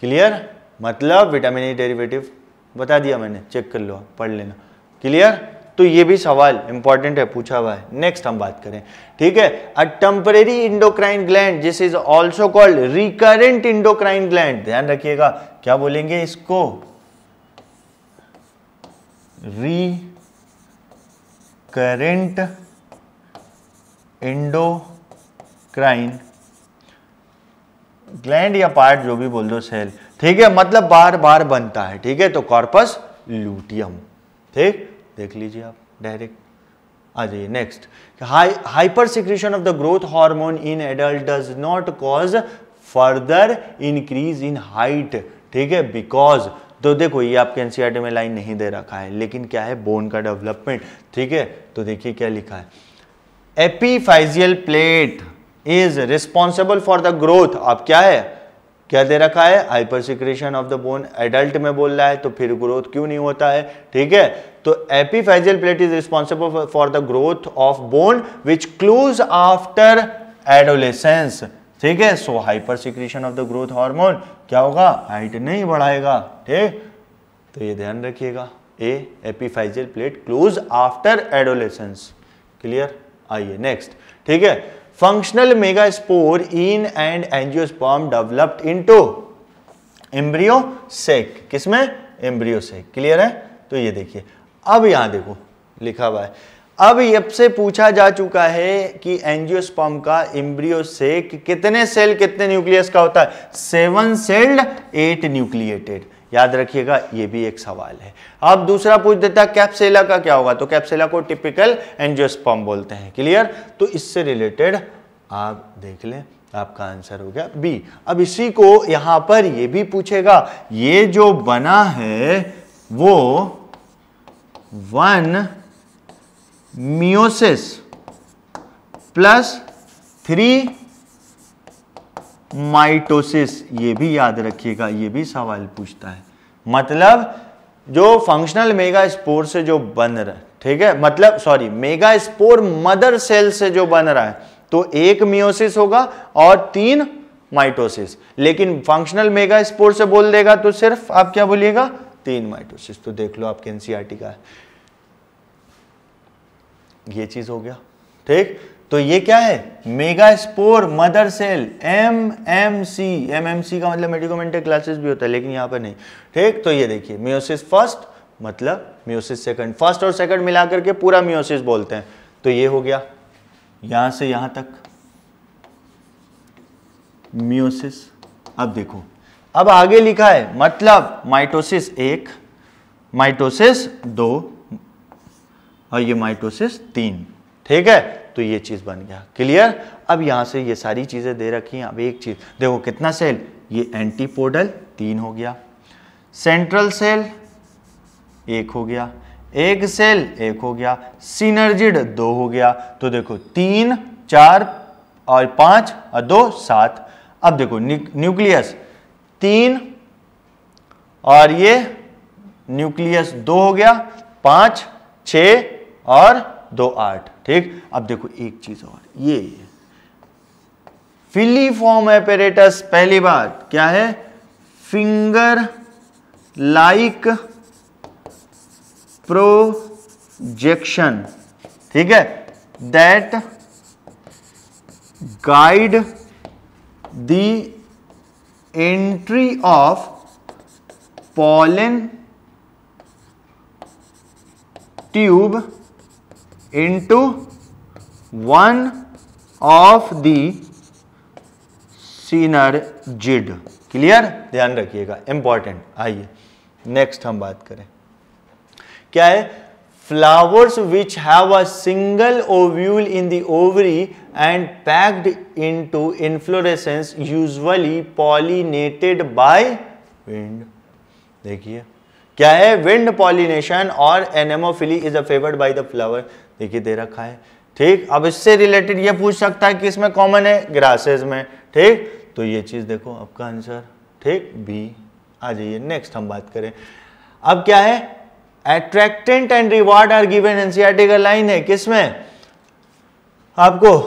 क्लियर मतलब विटामिन ए डेरिवेटिव बता दिया मैंने चेक कर लो पढ़ लेना क्लियर तो ये भी सवाल इंपॉर्टेंट है पूछा हुआ है नेक्स्ट हम बात करें ठीक है अ टेम्परेरी इंडोक्राइन ग्लैंड जिस is also called recurrent endocrine gland ध्यान रखिएगा क्या बोलेंगे इसको री करेंट इंडोक्राइन ग्लैंड या पार्ट जो भी बोल दो सेल ठीक है मतलब बार बार बनता है ठीक है तो कॉर्पस लूटियम ठीक देख लीजिए आप डायरेक्ट आ जाइए next hyper secretion of the growth hormone in adult does not cause further increase in height ठीक है बिकॉज तो देखो ये आपके एनसीआर e में लाइन नहीं दे रखा है लेकिन क्या है बोन का डेवलपमेंट ठीक है तो देखिए क्या लिखा है epiphyseal plate is responsible for the growth अब क्या है क्या दे रखा है hyper secretion of the bone adult में बोल रहा है तो फिर ग्रोथ क्यों नहीं होता है ठीक है तो epiphyseal plate is responsible for the growth of bone which closes after adolescence ठीक है so hyper secretion of the growth hormone क्या होगा हाइट नहीं बढ़ाएगा ठीक तो ये ध्यान रखिएगा a epiphyseal plate close after adolescence clear आइए नेक्स्ट ठीक है functional megaspore in and developed into embryo sac किसमें एम्ब्रियो सेक क्लियर है तो ये देखिए अब यहां देखो लिखा हुआ है अब से पूछा जा चुका है कि एंजियोस्पॉम का एम्ब्रियो सेक कितने सेल कितने न्यूक्लियस का होता है सेवन सेल्ड एट न्यूक्लिएटेड याद रखिएगा ये भी एक सवाल है अब दूसरा पूछ देता है कैप्सेला का क्या होगा तो कैप्सेला को टिपिकल एंजियोस्पम बोलते हैं क्लियर तो इससे रिलेटेड आप देख लें आपका आंसर हो गया बी अब इसी को यहां पर ये भी पूछेगा ये जो बना है वो one meiosis plus three mitosis ये भी याद रखिएगा ये भी सवाल पूछता है मतलब जो फंक्शनल मेगा स्पोर से जो बन रहा है ठीक है मतलब sorry megaspore mother cell से जो बन रहा है तो एक मियोसिस होगा और तीन माइटोसिस लेकिन फंक्शनल मेगा स्पोर से बोल देगा तो सिर्फ आप क्या बोलिएगा तीन माइटोसिस तो देख लो आपके एनसीआरटी e का ये चीज हो गया ठीक तो ये क्या है megaspore mother cell M M C M M C का मतलब मेडिकोमेंटल क्लासेस भी होता है लेकिन यहां पर नहीं ठीक तो ये देखिए मियोसिस फर्स्ट मतलब मियोसिस सेकंड फर्स्ट और सेकंड मिला करके पूरा मियोसिस बोलते हैं तो ये हो गया यहां से यहां तक मियोसिस अब देखो अब आगे लिखा है मतलब माइटोसिस एक माइटोसिस दो और ये माइटोसिस तीन ठीक है तो ये चीज़ बन गया क्लियर अब यहाँ से ये सारी चीज़ें दे रखी हैं अब एक चीज़ देखो कितना सेल ये एंटीपोडल तीन हो गया सेंट्रल सेल एक हो गया एक सेल एक हो गया सीनर्जिड दो हो गया तो देखो तीन चार और पाँच और दो सात अब देखो न्यूक्लियस तीन और ये न्यूक्लियस दो हो गया पाँच छ और दो आठ ठीक अब देखो एक चीज और ये फिलीफॉर्म एपेरेटस पहली बात क्या है फिंगर लाइक प्रोजेक्शन ठीक है that guide the entry of pollen tube into one of the synergid clear ध्यान रखिएगा इंपॉर्टेंट आइए नेक्स्ट हम बात करें क्या है flowers which have a single ovule in the ovary and packed into inflorescence usually pollinated by wind देखिए क्या है विंड पॉलिनेशन और anemophily is a favoured by the flower एक ही दे रखा है ठीक अब इससे रिलेटेड ये पूछ सकता है कि इसमें कॉमन है ग्रासेस में ठीक तो ये चीज़ देखो आपका आंसर ठीक बी आ जाइए नेक्स्ट हम बात करें अब क्या है attractant and reward are given NCERT का लाइन है किसमें आपको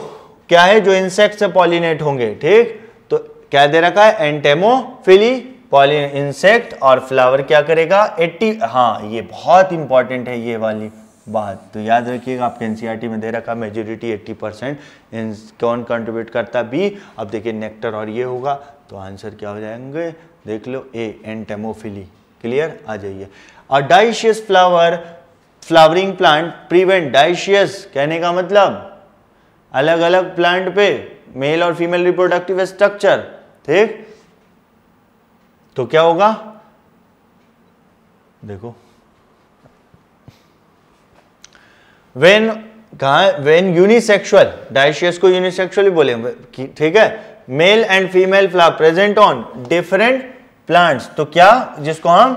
क्या है जो इंसेक्ट से पॉलिनेट होंगे ठीक तो क्या दे रखा है एंटेमोफिली पॉलिन इंसेक्ट और फ्लावर क्या करेगा एट्टी हाँ ये बहुत इंपॉर्टेंट है ये वाली बात तो याद रखिएगा आपके एन e में दे रखा मेजोरिटी 80 परसेंट इन कौन कंट्रीब्यूट करता बी अब देखिए नेक्टर और ये होगा तो आंसर क्या हो जाएंगे देख लो ए एंटेमोफिली क्लियर आ जाइए और dioecious flower flowering plant prevent dioecious कहने का मतलब अलग अलग प्लांट पे मेल और फीमेल रिप्रोडक्टिव स्ट्रक्चर ठीक तो क्या होगा देखो वेन कहा वेन यूनिसेक्सुअल डायशियस को यूनिसेक्सुअली बोले ठीक है male and female flower present on different plants तो क्या जिसको हम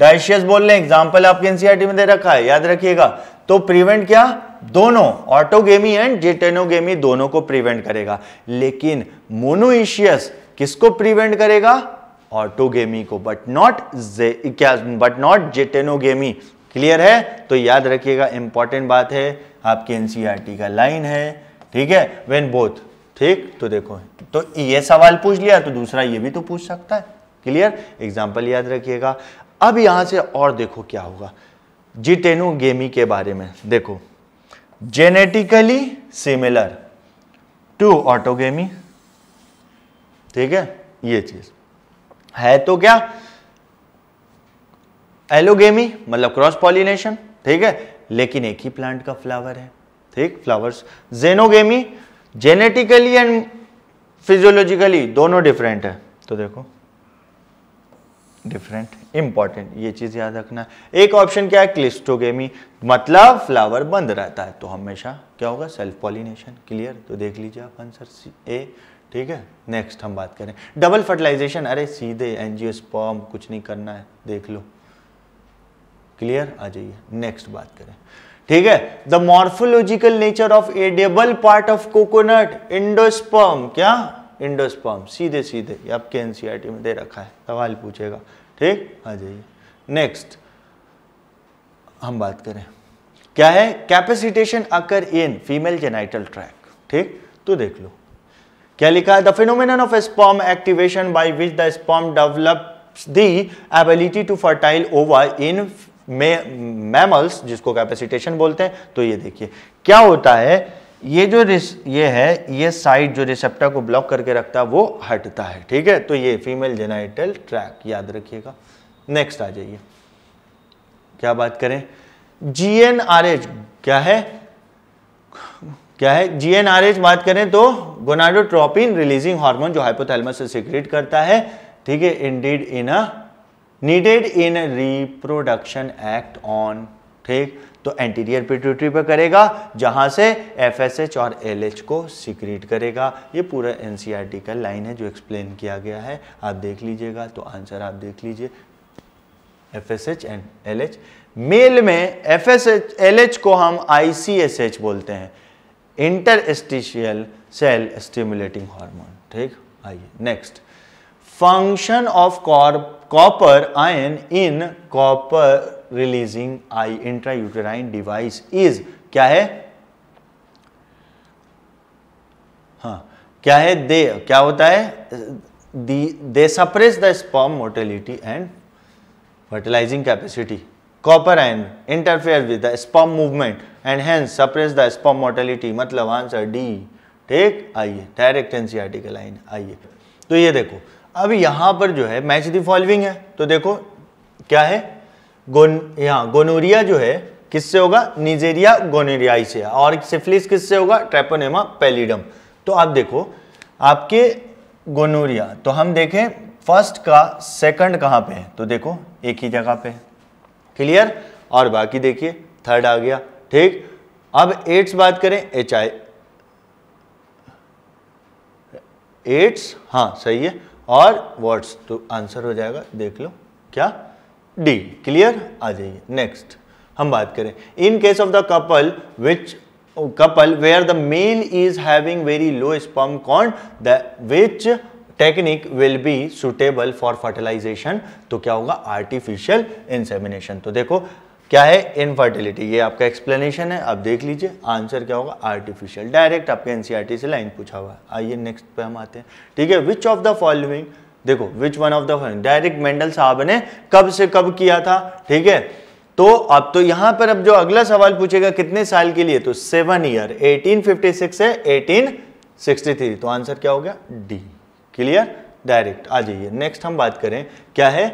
डायशियस बोल रहे हैं एग्जाम्पल आपके एनसीआरटी e में दे रखा है याद रखिएगा तो प्रिवेंट क्या दोनों ऑटोगेमी एंड जेटेनोगेमी दोनों को प्रिवेंट करेगा लेकिन मोनोइशियस किसको प्रिवेंट करेगा ऑटोगेमी को बट नॉट क्या बट नॉट जेटेनोगेमी क्लियर है तो याद रखिएगा इंपॉर्टेंट बात है आपकी एनसीईआरटी e का लाइन है ठीक है वेन बोथ ठीक तो देखो तो ये सवाल पूछ लिया तो दूसरा ये भी तो पूछ सकता है क्लियर एग्जाम्पल याद रखिएगा अब यहां से और देखो क्या होगा जिटेनो गेमी के बारे में देखो जेनेटिकली सिमिलर टू ऑटोगेमी ठीक है ये चीज है तो क्या एलोगेमी मतलब क्रॉस पॉलिनेशन ठीक है लेकिन एक ही प्लांट का फ्लावर है ठीक flowers xenogamy genetically and physiologically दोनों डिफरेंट है तो देखो डिफरेंट इंपॉर्टेंट ये चीज याद रखना एक ऑप्शन क्या है क्लिस्टोगेमी मतलब फ्लावर बंद रहता है तो हमेशा क्या होगा सेल्फ पॉलिनेशन क्लियर तो देख लीजिए आप आंसर सी ए ठीक है नेक्स्ट हम बात करें डबल फर्टिलाइजेशन अरे सीधे एनजीओ स्पॉम कुछ नहीं करना है देख लो क्लियर आ जाइए नेक्स्ट बात करें ठीक है the morphological nature of edible part of coconut endosperm क्या इंडोस्पर्म सीधे सीधे ये आपके एनसीईआरटी e में दे रखा है सवाल पूछेगा ठीक आ जाइए नेक्स्ट हम बात करें क्या है capacitation occur in female genital tract ठीक तो देख लो क्या लिखा है the phenomenon of sperm activation by which the sperm develop the ability to fertile ova in mammals जिसको कैपेसिटेशन बोलते हैं तो ये देखिए क्या होता है ये जो रिस ये है ये साइड जो रिसेप्टर को ब्लॉक करके रखता है वो हटता है ठीक है तो ये फीमेल जेनाइटल ट्रैक याद रखिएगा नेक्स्ट आ जाइए क्या बात करें जी एन आर एच क्या है क्या है जी एन आर एच बात करें तो गोनाडोट्रोपिन रिलीजिंग हार्मोन जो हाइपोथैलमस से सिक्रेट करता है ठीक है indeed in a needed in reproduction act on ठीक तो एंटीरियर पिट्यूटरी पर करेगा जहां से एफएसएच और एलएच को सिक्रीट करेगा ये पूरा एनसीईआरटी e का लाइन है जो एक्सप्लेन किया गया है आप देख लीजिएगा तो आंसर आप देख लीजिए एफएसएच एंड एलएच मेल में एफएसएच एलएच को हम आईसीएसएच बोलते हैं इंटरस्टिशियल सेल स्टिमुलेटिंग हार्मोन ठीक आइए नेक्स्ट फंक्शन ऑफ कॉर्प copper ion in copper releasing I intra uterine device is क्या है हाँ, क्या है दे क्या होता है they suppress the sperm motility and fertilizing capacity copper ion interfere with the sperm movement and हैं सप्रेस द स्पॉम मोर्टेलिटी मतलब आंसर डी ठीक आइए डायरेक्ट एनसीआर के लाइन आइए तो ये देखो अब यहां पर जो है मैच दी फॉलोइंग है तो देखो क्या है गोन यहाँ गोनोरिया जो है किससे होगा निजेरिया गोनेरियाई से और सिफिलिस किससे होगा ट्रेपोनेमा पेलिडम तो आप देखो आपके गोनोरिया तो हम देखें फर्स्ट का सेकंड कहाँ पे है तो देखो एक ही जगह पे क्लियर और बाकी देखिए थर्ड आ गया ठीक अब एड्स बात करें एच आई एड्स हाँ सही है और वर्ड्स तो आंसर हो जाएगा देख लो क्या डी क्लियर आ जाइए नेक्स्ट हम बात करें in case of the couple which couple where the male is having very low sperm count the which technique will be suitable for fertilization तो क्या होगा आर्टिफिशियल इंसेमिनेशन तो देखो क्या है इनफर्टिलिटी ये आपका एक्सप्लेनेशन है आप देख लीजिए आंसर क्या होगा आर्टिफिशियल डायरेक्ट आपके एनसीईआरटी e से लाइन पूछा हुआ है आइए नेक्स्ट पे हम आते हैं ठीक है विच ऑफ द फॉलोइंग देखो which one of the following direct Mendel साहब ने कब से कब किया था ठीक है तो अब तो यहां पर अब जो अगला सवाल पूछेगा कितने साल के लिए तो सेवन ईयर एटीन से थ्री तो आंसर क्या हो गया डी क्लियर डायरेक्ट आ जाइए नेक्स्ट हम बात करें क्या है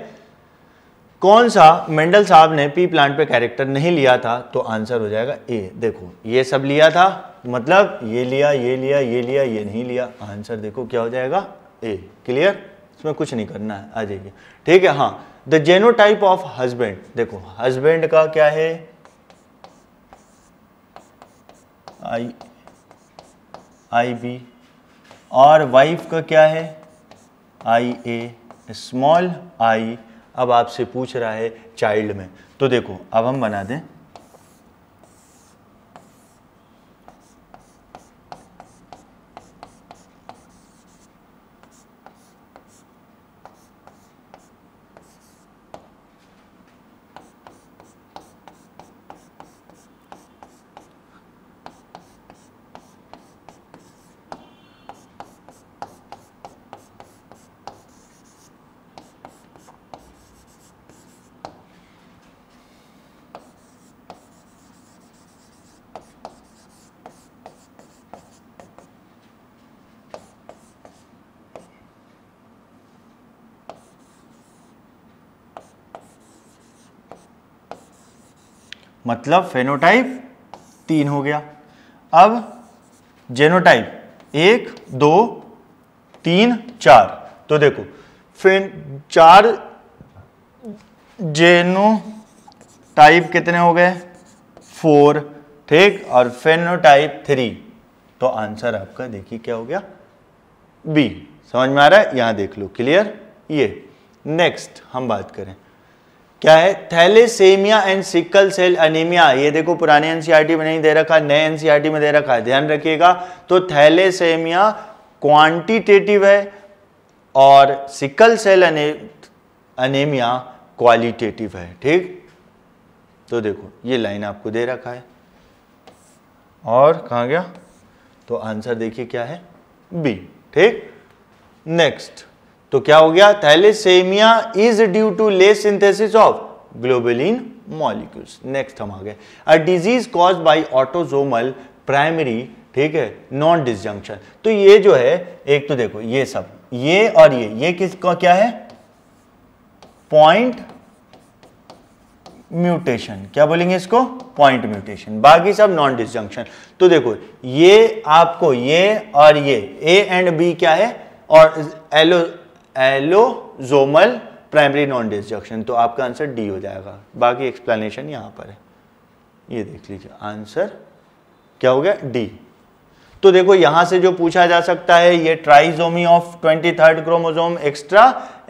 कौन सा मेंडल साहब ने पी प्लांट पे कैरेक्टर नहीं लिया था तो आंसर हो जाएगा ए देखो ये सब लिया था मतलब ये लिया ये लिया ये लिया ये नहीं लिया आंसर देखो क्या हो जाएगा ए क्लियर इसमें कुछ नहीं करना है आ जाइए ठीक है हाँ the genotype of husband देखो हस्बैंड का क्या है आई आई बी और वाइफ का क्या है आई ए स्मॉल आई अब आपसे पूछ रहा है चाइल्ड में तो देखो अब हम बना दें मतलब फेनोटाइप तीन हो गया अब जेनोटाइप एक दो तीन चार तो देखो फेन चार जेनो टाइप कितने हो गए फोर ठीक और फेनोटाइप थ्री तो आंसर आपका देखिए क्या हो गया बी समझ में आ रहा है यहां देख लो क्लियर ये नेक्स्ट हम बात करें क्या है thalassemia and sickle cell anaemia ये देखो पुराने एनसीआरटी e में नहीं दे रखा नए एनसीआरटी e में दे रखा है ध्यान रखिएगा तो थैलेसेमिया क्वांटिटेटिव है और सिकल सेल अनेमिया क्वालिटेटिव है ठीक तो देखो ये लाइन आपको दे रखा है और कहा गया तो आंसर देखिए क्या है बी ठीक नेक्स्ट तो क्या हो गया thalassemia is due to less synthesis of globulin molecules next हम आ गए a disease cause by autosomal primary ठीक है नॉन डिसजंक्शन तो ये जो है एक तो देखो ये सब ये और ये ये किस क्या है पॉइंट म्यूटेशन क्या बोलेंगे इसको पॉइंट म्यूटेशन बाकी सब नॉन डिसजंक्शन तो देखो ये आपको ये और ये ए एंड बी क्या है और allo allosomal primary non disjunction तो आपका आंसर डी हो जाएगा बाकी एक्सप्लेनेशन यहां पर है ये देख लीजिए आंसर क्या हो गया डी तो देखो यहां से जो पूछा जा सकता है ये trisomy of twenty third chromosome extra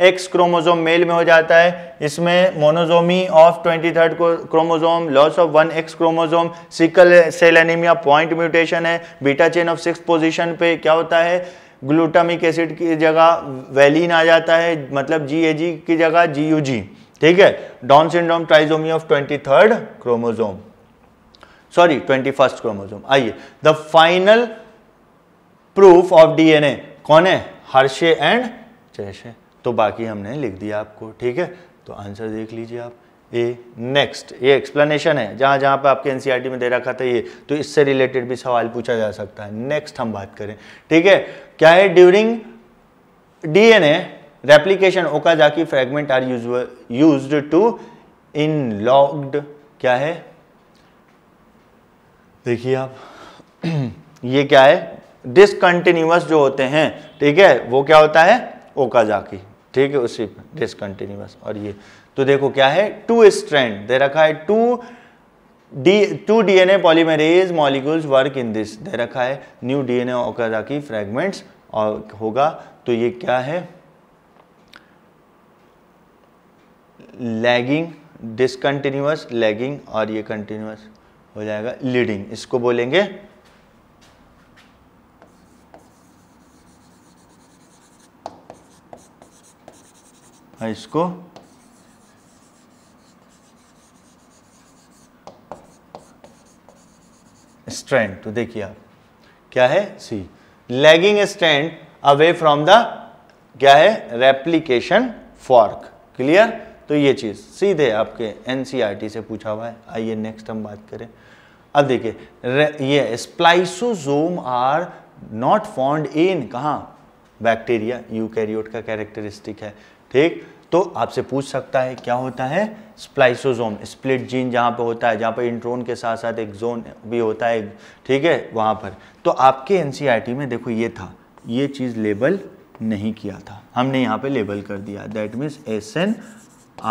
X chromosome male में हो जाता है इसमें monosomy of twenty third chromosome loss of one X chromosome sickle cell anaemia point mutation है beta chain of six position पे क्या होता है ग्लूटामिक एसिड की जगह वेलिन आ जाता है मतलब जी ए जी की जगह जी यू जी ठीक है down syndrome trisomy of twenty third chromosome sorry twenty first chromosome आइए the final proof of DNA कौन है हर्षे एंड जैसे तो बाकी हमने लिख दिया आपको ठीक है तो आंसर देख लीजिए आप ए नेक्स्ट ये एक्सप्लेनेशन है जहाँ जहाँ पे आपके एनसीईआरटी e में दे रखा था ये तो इससे रिलेटेड भी सवाल पूछा जा सकता है नेक्स्ट हम बात करें ठीक है क्या है during DNA replication Okazaki fragment are use use to in logged क्या है देखिए आप ये क्या है डिसकंटिन्यूस जो होते हैं ठीक है वो क्या होता है ओकाजाकी ठीक है उसी डिसकंटिन्यूस और ये तो देखो क्या है टू स्ट्रैंड दे रखा है two D two DNA polymerase molecules work in this दे रखा है न्यू डीएनए की फ्रेगमेंट्स और होगा तो ये क्या है लैगिंग डिसकंटिन्यूअस लैगिंग और ये कंटिन्यूअस हो जाएगा लीडिंग इसको बोलेंगे हाँ, इसको स्ट्रैंड तो देखिए आप क्या है see lagging strand away from the क्या है रेप्लीकेशन फॉर्क क्लियर तो ये चीज़ सीधे आपके एनसीईआरटी e से पूछा हुआ है आइए नेक्स्ट हम बात करें अब देखिए ये spliceosome are not found in कहा बैक्टीरिया यूकैरियोट का कैरेक्टरिस्टिक है ठीक तो आपसे पूछ सकता है क्या होता है स्प्लाइसोजोम स्प्लिट जीन जहाँ पर होता है जहाँ पर इंट्रोन के साथ साथ एक जोन भी होता है ठीक है वहाँ पर तो आपके एन e में देखो ये था ये चीज़ लेबल नहीं किया था हमने यहाँ पे लेबल कर दिया that means S N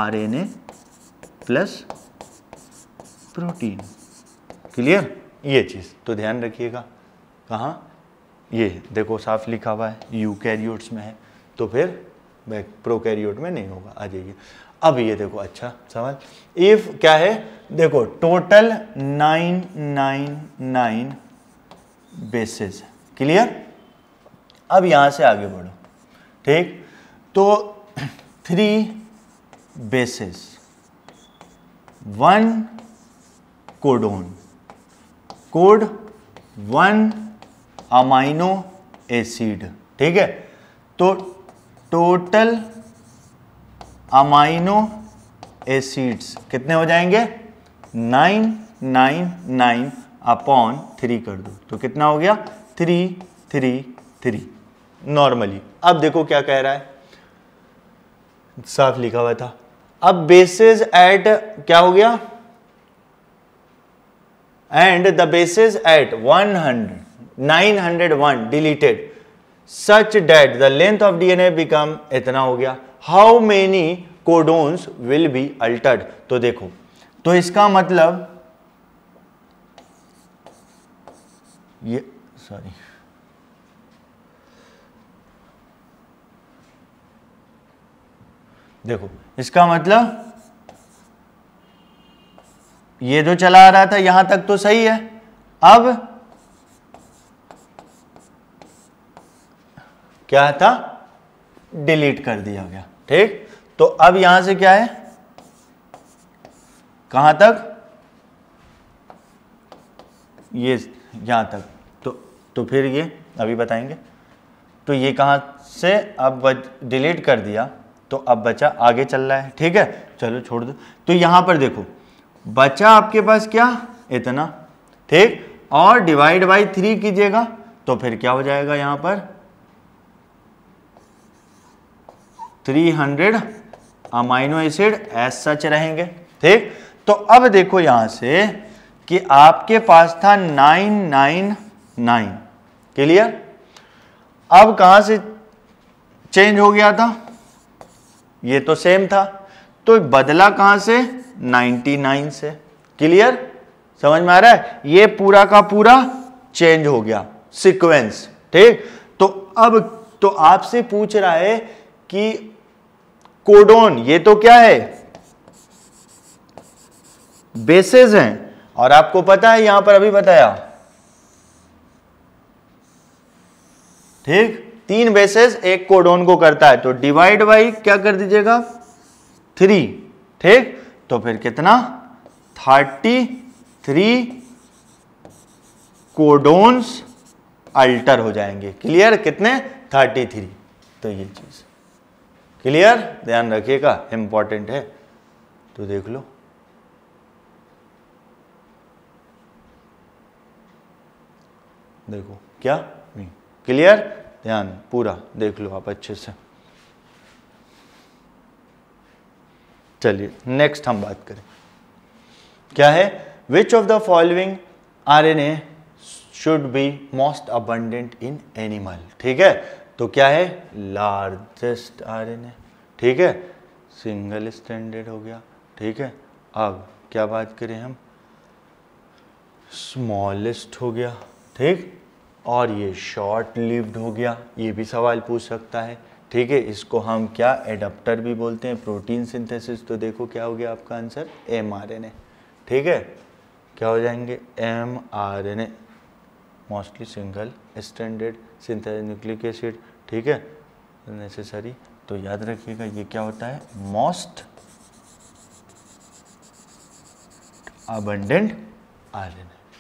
R N A plus protein clear ये चीज़ तो ध्यान रखिएगा कहाँ ये देखो साफ लिखा हुआ है यू में है तो फिर प्रोकैरियोट में नहीं होगा आ जाइए अब ये देखो अच्छा सवाल इफ क्या है देखो total nine nine nine bases clear अब यहां से आगे बढ़ो ठीक तो three bases one codon code one amino acid ठीक है तो टोटल अमाइनो एसिड्स कितने हो जाएंगे nine nine nine upon three कर दो तो कितना हो गया थ्री थ्री थ्री नॉर्मली अब देखो क्या कह रहा है साफ लिखा हुआ था अब बेसिस एट क्या हो गया and the bases at one hundred nine hundred one deleted such that the length of DNA become इतना हो गया how many codons will be altered तो देखो तो इसका मतलब ये सॉरी देखो इसका मतलब ये जो चला आ रहा था यहां तक तो सही है अब क्या था डिलीट कर दिया गया ठीक तो अब यहां से क्या है कहां तक ये यहां तक तो तो फिर ये अभी बताएंगे तो ये कहाँ से अब डिलीट कर दिया तो अब बचा आगे चल रहा है ठीक है चलो छोड़ दो तो यहाँ पर देखो बचा आपके पास क्या इतना ठीक और डिवाइड बाई थ्री कीजिएगा तो फिर क्या हो जाएगा यहाँ पर 300 अमाइनो एसिड एस सच रहेंगे ठीक तो अब देखो यहां से कि आपके पास था 999 क्लियर अब कहां से चेंज हो गया था ये तो सेम था तो बदला कहां से 99 से क्लियर समझ में आ रहा है ये पूरा का पूरा चेंज हो गया सीक्वेंस ठीक तो अब तो आपसे पूछ रहा है कि कोडोन ये तो क्या है बेसेस हैं और आपको पता है यहां पर अभी बताया ठीक तीन बेसेस एक कोडोन को करता है तो डिवाइड बाई क्या कर दीजिएगा थ्री ठीक तो फिर कितना थर्टी थ्री कोडोन्स अल्टर हो जाएंगे क्लियर कितने थर्टी थ्री तो ये चीज क्लियर ध्यान रखिएगा इंपॉर्टेंट है तो देख लो देखो क्या नहीं क्लियर ध्यान पूरा देख लो आप अच्छे से चलिए नेक्स्ट हम बात करें क्या है which of the following R N A should be most abundant in animal ठीक है तो क्या है लार्जेस्ट आरएनए ठीक है सिंगल स्टैंडर्ड हो गया ठीक है अब क्या बात करें हम स्मॉलेस्ट हो गया ठीक और ये शॉर्ट लिव्ड हो गया ये भी सवाल पूछ सकता है ठीक है इसको हम क्या एडप्टर भी बोलते हैं प्रोटीन सिंथेसिस तो देखो क्या हो गया आपका आंसर एम ठीक है क्या हो जाएंगे M R N A mostly single standard synthetic nucleic acid ठीक है नेसेसरी तो याद रखिएगा ये क्या होता है मोस्ट अबंडेंट आर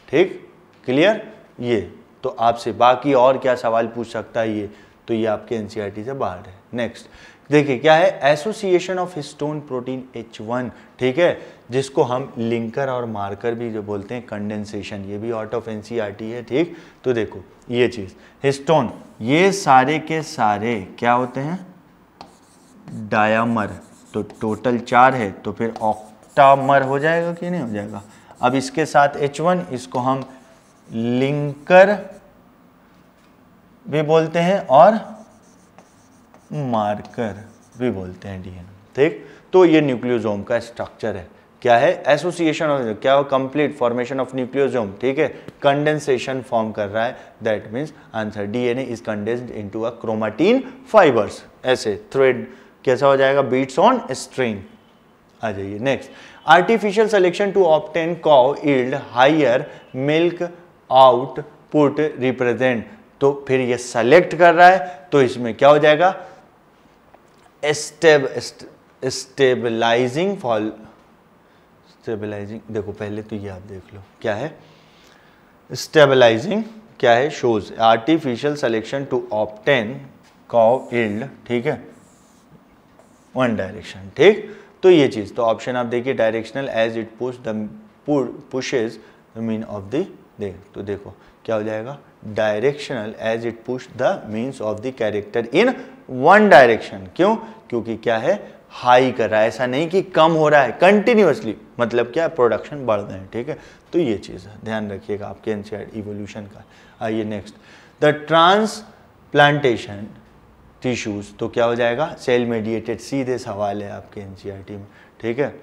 ठीक क्लियर ये तो आपसे बाकी और क्या सवाल पूछ सकता है ये तो ये आपके एनसीईआरटी e से बाहर है नेक्स्ट देखिए क्या है association of histone protein H1 ठीक है जिसको हम लिंकर और मार्कर भी जो बोलते हैं कंडेंसेशन ये भी आउट ऑफ एनसीईआरटी है ठीक तो देखो ये चीज हिस्टोन ये सारे के सारे क्या होते हैं डायमर तो टोटल चार है तो फिर ऑक्टामर हो जाएगा कि नहीं हो जाएगा अब इसके साथ H1 इसको हम लिंकर भी बोलते हैं और मार्कर भी बोलते हैं डीएनए ठीक तो ये न्यूक्लियोजोम का स्ट्रक्चर है क्या है एसोसिएशन ऑफ क्या कंप्लीट फॉर्मेशन ऑफ न्यूक्लियोजोम ठीक है कंडेंसेशन फॉर्म कर रहा है that means answer DNA is condensed into a chromatin fibres ऐसे थ्रेड कैसा हो जाएगा बीट्स ऑन स्ट्रिंग आ जाइए next artificial selection to obtain cow yield higher milk output represent तो फिर ये सेलेक्ट कर रहा है तो इसमें क्या हो जाएगा स्टेब स्टेबलाइजिंग फॉल स्टेबलाइजिंग देखो पहले तो ये आप देख लो क्या है स्टेबलाइजिंग क्या है shows artificial selection to obtain cow yield ठीक है वन डायरेक्शन ठीक तो ये चीज़ तो ऑप्शन आप देखिए directional as it push the pushes the mean of the देख तो देखो क्या हो जाएगा directional as it push the means of the character in one direction क्यों क्योंकि क्या है हाई कर रहा है ऐसा नहीं कि कम हो रहा है कंटिन्यूसली मतलब क्या प्रोडक्शन बढ़ रहे हैं ठीक है तो ये चीज़ है ध्यान रखिएगा आपके एन इवोल्यूशन का आइए नेक्स्ट द ट्रांसप्लांटेशन टिश्यूज़ तो क्या हो जाएगा सेल मेडिएटेड सीधे सवाल है आपके एन में ठीक है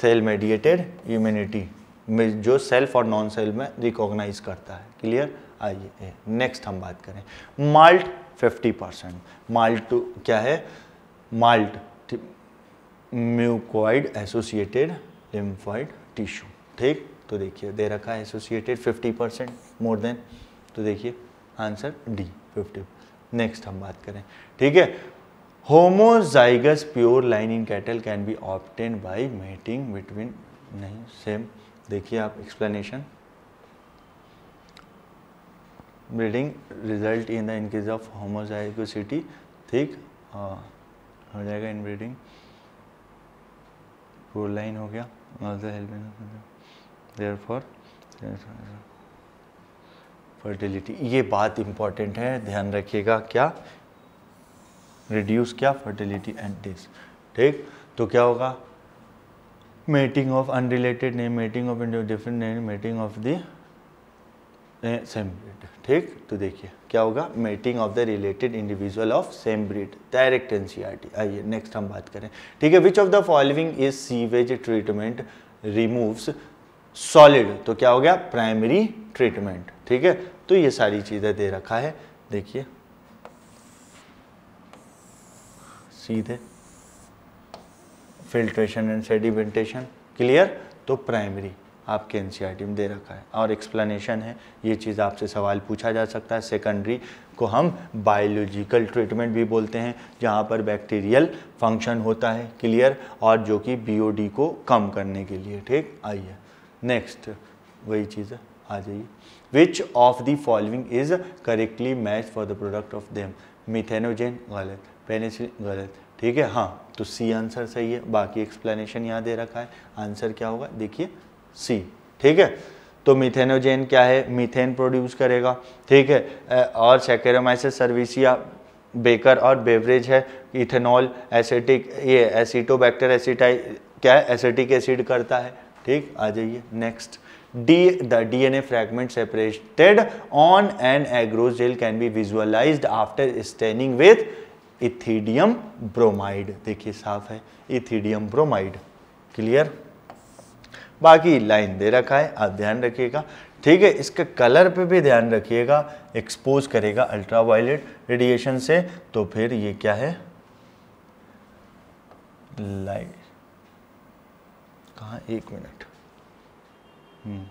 सेल मेडिएटेड इम्यूनिटी जो सेल्फ और नॉन सेल में रिकॉग्नाइज करता है क्लियर आइए नेक्स्ट हम बात करें माल्ट 50 परसेंट माल्ट क्या है MALT mucoid associated lymphoid tissue ठीक तो देखिए दे रखा है एसोसिएटेड 50 परसेंट मोर देन तो देखिए आंसर डी 50 नेक्स्ट हम बात करें ठीक है homozygous pure line in cattle can be obtain by mating between नहीं सेम देखिए आप explanation breeding result in the increase of homozygosity ठीक हाँ। हो जाएगा इनब्रीडिंग फोर लाइन हो गया देयर फॉर फर्टिलिटी ये बात इम्पॉर्टेंट है ध्यान रखिएगा क्या रिड्यूस क्या फर्टिलिटी एंड दिस ठीक तो क्या होगा mating of unrelated name mating of different name mating of the same breed ठीक तो देखिए क्या होगा mating of the related individual of same breed direct NCERT आइए नेक्स्ट हम बात करें ठीक है which of the following is sewage treatment removes solid तो क्या हो गया प्राइमरी ट्रीटमेंट ठीक है तो ये सारी चीज़ें दे रखा है देखिए सीधे फिल्ट्रेशन एंड सेडिमेंटेशन क्लियर तो प्राइमरी आपके एन e में दे रखा है और एक्सप्लेनेशन है ये चीज़ आपसे सवाल पूछा जा सकता है सेकेंडरी को हम बायोलॉजिकल ट्रीटमेंट भी बोलते हैं जहाँ पर बैक्टीरियल फंक्शन होता है क्लियर और जो कि बी को कम करने के लिए ठीक आइए नेक्स्ट वही चीज़ आ जाइए which of the following is correctly match for the product of them methanogen गलत पेनेसिल गलत ठीक है हाँ तो सी आंसर सही है बाकी एक्सप्लेनेशन यहाँ दे रखा है आंसर क्या होगा देखिए सी ठीक है तो मिथेनोजेन क्या है मिथेन प्रोड्यूस करेगा ठीक है और सैकेरामाइसिस सर्विसिया बेकर और बेवरेज है इथेनॉल एसिटिक ये एसिटोबैक्टर एसिटाइ क्या है एसिटिक एसिड करता है ठीक आ जाइए next the D N A fragment separated on an agarose can be visualise after staining with ethidium bromide देखिए साफ है इथीडियम ब्रोमाइड क्लियर बाकी लाइन दे रखा है आप ध्यान रखिएगा ठीक है इसके कलर पे भी ध्यान रखिएगा एक्सपोज करेगा अल्ट्रा वायलेट रेडिएशन से तो फिर ये क्या है लाइट कहा एक मिनट हम्म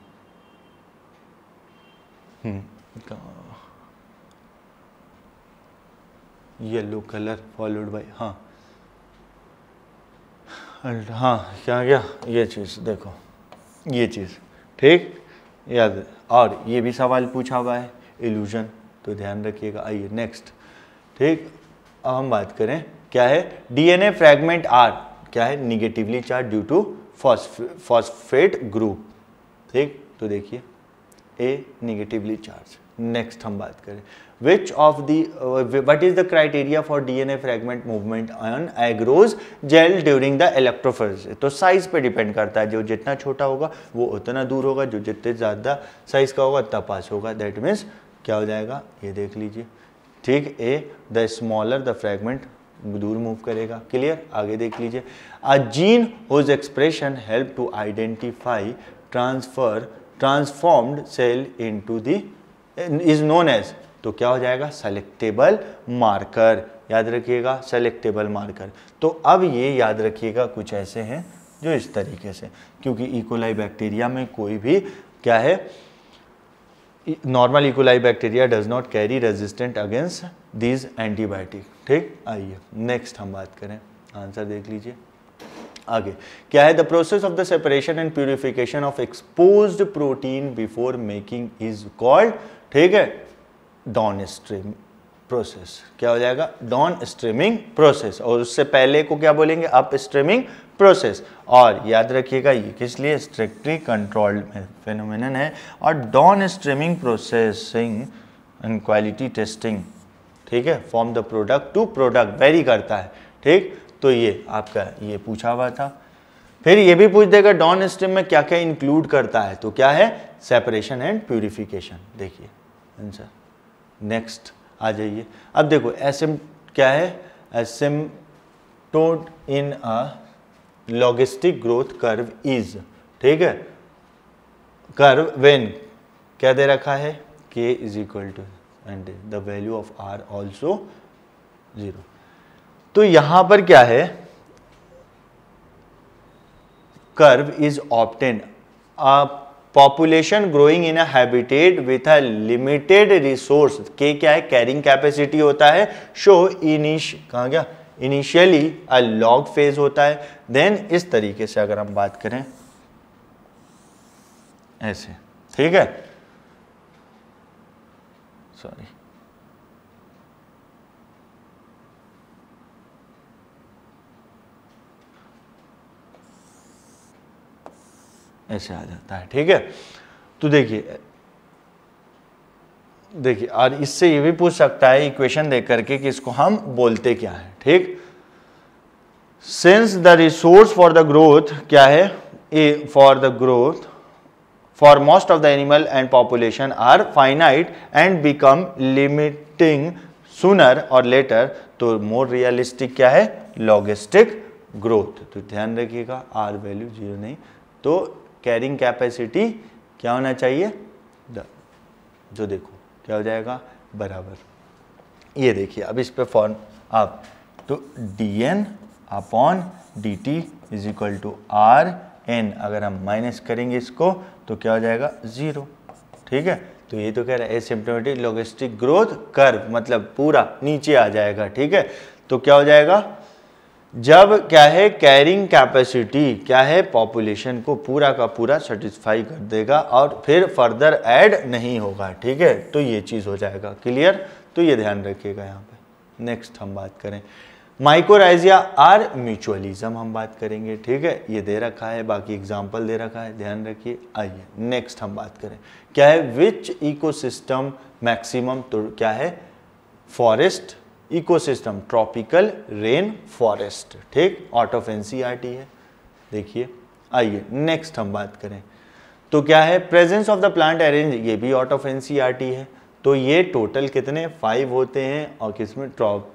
येलो कलर फॉलोड बाय हाँ हाँ क्या गया ये चीज़ देखो ये चीज़ ठीक याद और ये भी सवाल पूछा हुआ है इल्यूजन तो ध्यान रखिएगा आइए नेक्स्ट ठीक अब हम बात करें क्या है डीएनए फ्रैगमेंट आर क्या है negatively charge due to phosphate group ठीक तो देखिए ए निगेटिवली चार्ज नेक्स्ट हम बात करें which which of the uh, what is the criteria for DNA fragment movement on agarose gel during the electrophoresis तो size पर डिपेंड करता है जो जितना छोटा होगा वो उतना दूर होगा जो जितने ज़्यादा साइज का होगा उतना पास होगा दैट मीन्स क्या हो जाएगा ये देख लीजिए ठीक ए द स्मॉलर द फ्रेगमेंट दूर मूव करेगा क्लियर आगे देख लीजिए a gene whose expression help to identify transfer transformed cell into the is known as तो क्या हो जाएगा सेलेक्टेबल मार्कर याद रखिएगा सेलेक्टेबल मार्कर तो अब ये याद रखिएगा कुछ ऐसे हैं जो इस तरीके से क्योंकि इकोलाई e. बैक्टीरिया में कोई भी क्या है normal E coli bacteria does not carry resistant against these antibiotic ठीक आइए नेक्स्ट हम बात करें आंसर देख लीजिए आगे क्या है the process of the separation and purification of exposed protein before making is called ठीक है डॉन स्ट्रीम प्रोसेस क्या हो जाएगा डॉन स्ट्रीमिंग प्रोसेस और उससे पहले को क्या बोलेंगे अप स्ट्रीमिंग प्रोसेस और याद रखिएगा ये किस लिए स्ट्रिक्टली कंट्रोल्ड फिनोमिन है और down streaming processing and quality testing ठीक है form the product to product vary करता है ठीक तो ये आपका ये पूछा हुआ था फिर ये भी पूछ देगा डॉन स्ट्रीम में क्या क्या इंक्लूड करता है तो क्या है सेपरेशन एंड प्योरिफिकेशन देखिए आंसर नेक्स्ट आ जाइए अब देखो एसिम क्या है टोट in a logistic growth curve is ठीक है कर्व वेन क्या दे रखा है K is equal to and the value of R also zero तो यहां पर क्या है कर्व इज ऑप्टेन आप population growing in a with a limited resource के क्या है कैरिंग कैपेसिटी होता है शो इनिश कहा गया इनिशियली अ लॉग फेज होता है देन इस तरीके से अगर हम बात करें ऐसे ठीक है सॉरी ऐसे आ जाता है ठीक है तो देखिए देखिए और इससे ये भी पूछ सकता है इक्वेशन देख करके कि इसको हम बोलते क्या है ठीक since the resource for the growth क्या है a for the growth for most of the animal and population are finite and become limiting sooner और लेटर तो मोर रियलिस्टिक क्या है लॉगिस्टिक ग्रोथ तो ध्यान रखिएगा आर वैल्यू जीरो नहीं तो कैरिंग कैपेसिटी क्या होना चाहिए द जो देखो क्या हो जाएगा बराबर ये देखिए अब इस पे फॉर्म आप तो D N upon D T is equal to R N अगर हम माइनस करेंगे इसको तो क्या हो जाएगा ज़ीरो ठीक है तो ये तो कह रहा है एसिम्टोमेटिक लॉजिस्टिक ग्रोथ कर्व मतलब पूरा नीचे आ जाएगा ठीक है तो क्या हो जाएगा जब क्या है कैरिंग कैपेसिटी क्या है पॉपुलेशन को पूरा का पूरा सेटिस्फाई कर देगा और फिर फर्दर ऐड नहीं होगा ठीक है तो ये चीज़ हो जाएगा क्लियर तो ये ध्यान रखिएगा यहाँ पे नेक्स्ट हम बात करें माइकोराइजिया आर म्यूचुअलिज्म हम बात करेंगे ठीक है ये दे रखा है बाकी एग्जाम्पल दे रखा है ध्यान रखिए आइए नेक्स्ट हम बात करें क्या है विच इकोसिस्टम मैक्सिमम तो क्या है forest ecosystem tropical rain forest ठीक आउट ऑफ एनसीईआरटी है देखिए आइए नेक्स्ट हम बात करें तो क्या है presence of the plant arrange ये भी आउट ऑफ एनसीईआरटी है तो ये टोटल कितने फाइव होते हैं और किसमें ट्रॉप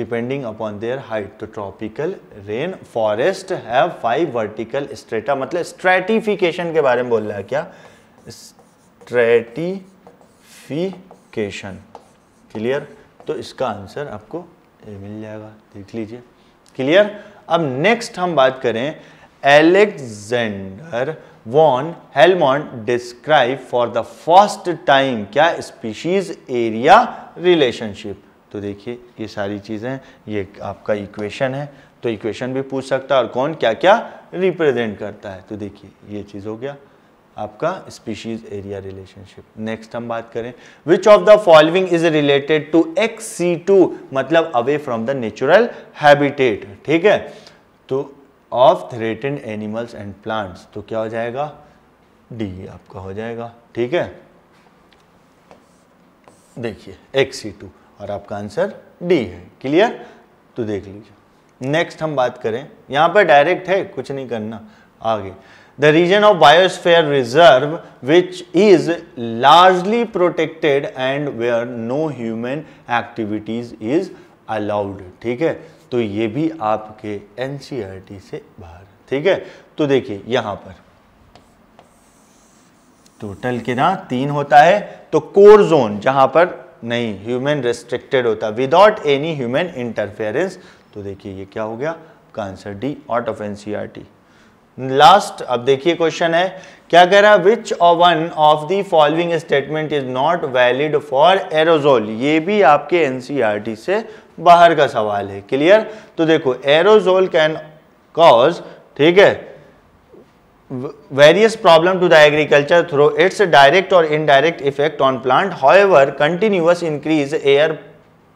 डिपेंडिंग अपॉन देयर हाइट तो tropical rain forest have five vertical strata मतलब स्ट्रेटिफिकेशन के बारे में बोल रहा है क्या स्ट्रेटिफिकेशन क्लियर तो इसका आंसर आपको ए मिल जाएगा देख लीजिए क्लियर अब नेक्स्ट हम बात करें एलेक्जेंडर वॉन हेलमॉन describe for the first time क्या स्पीशीज एरिया रिलेशनशिप तो देखिए ये सारी चीज़ें ये आपका इक्वेशन है तो इक्वेशन भी पूछ सकता है और कौन क्या क्या रिप्रेजेंट करता है तो देखिए ये चीज़ हो गया आपका स्पीशीज एरिया रिलेशनशिप नेक्स्ट हम बात करें which of the following is related to ex situ मतलब away from the natural habitat ठीक है तो of threaten animals and plants तो क्या हो जाएगा डी आपका हो जाएगा ठीक है देखिए एक्स सी टू और आपका आंसर डी है क्लियर तो देख लीजिए नेक्स्ट हम बात करें यहां पर डायरेक्ट है कुछ नहीं करना आगे the region of biosphere reserve which is largely protected and where no human activities is allowed ठीक है तो ये भी आपके एन e से बाहर ठीक है तो देखिए यहां पर टोटल ना तीन होता है तो कोर जोन जहां पर नहीं ह्यूमन रेस्ट्रिक्टेड होता विदाउट एनी ह्यूमन इंटरफेरेंस तो देखिए ये क्या हो गया आपका answer D out of NCERT last अब देखिए क्वेश्चन है क्या कह रहा है which one of the following statement is not valid for aerosol ये भी आपके एनसीईआरटी e से बाहर का सवाल है क्लियर तो देखो एरोजोल कैन कॉज ठीक है various problem to the agriculture through its direct और indirect effect on plant however continuous increase air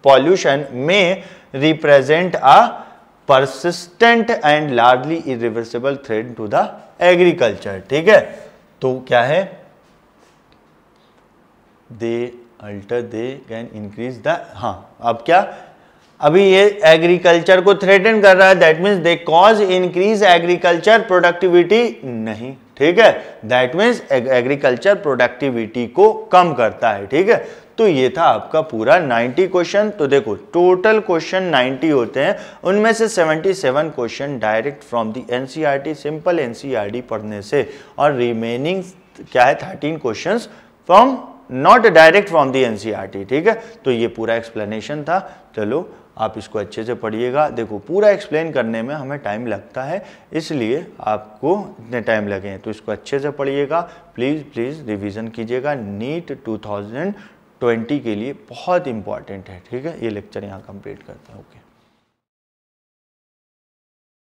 pollution में represent a persistent and largely irreversible threat to the agriculture ठीक है तो क्या है they alter they can increase the हाँ अब क्या अभी ये एग्रीकल्चर को थ्रेटन कर रहा है that means they cause increase agriculture productivity नहीं ठीक है दैट मीन्स एग्रीकल्चर प्रोडक्टिविटी को कम करता है ठीक है तो ये था आपका पूरा 90 क्वेश्चन तो देखो टोटल क्वेश्चन 90 होते हैं उनमें से 77 question direct from the NCERT simple NCERT पढ़ने से और रिमेनिंग क्या है 13 questions from not direct from the NCERT ठीक है तो ये पूरा एक्सप्लेनेशन था चलो आप इसको अच्छे से पढ़िएगा देखो पूरा एक्सप्लेन करने में हमें टाइम लगता है इसलिए आपको इतने टाइम लगे हैं तो इसको अच्छे से पढ़िएगा प्लीज़ प्लीज़ रिवीजन कीजिएगा नीट ट्वेंटी के लिए बहुत इंपॉर्टेंट है ठीक है ये लेक्चर यहाँ कंप्लीट करते हैं ओके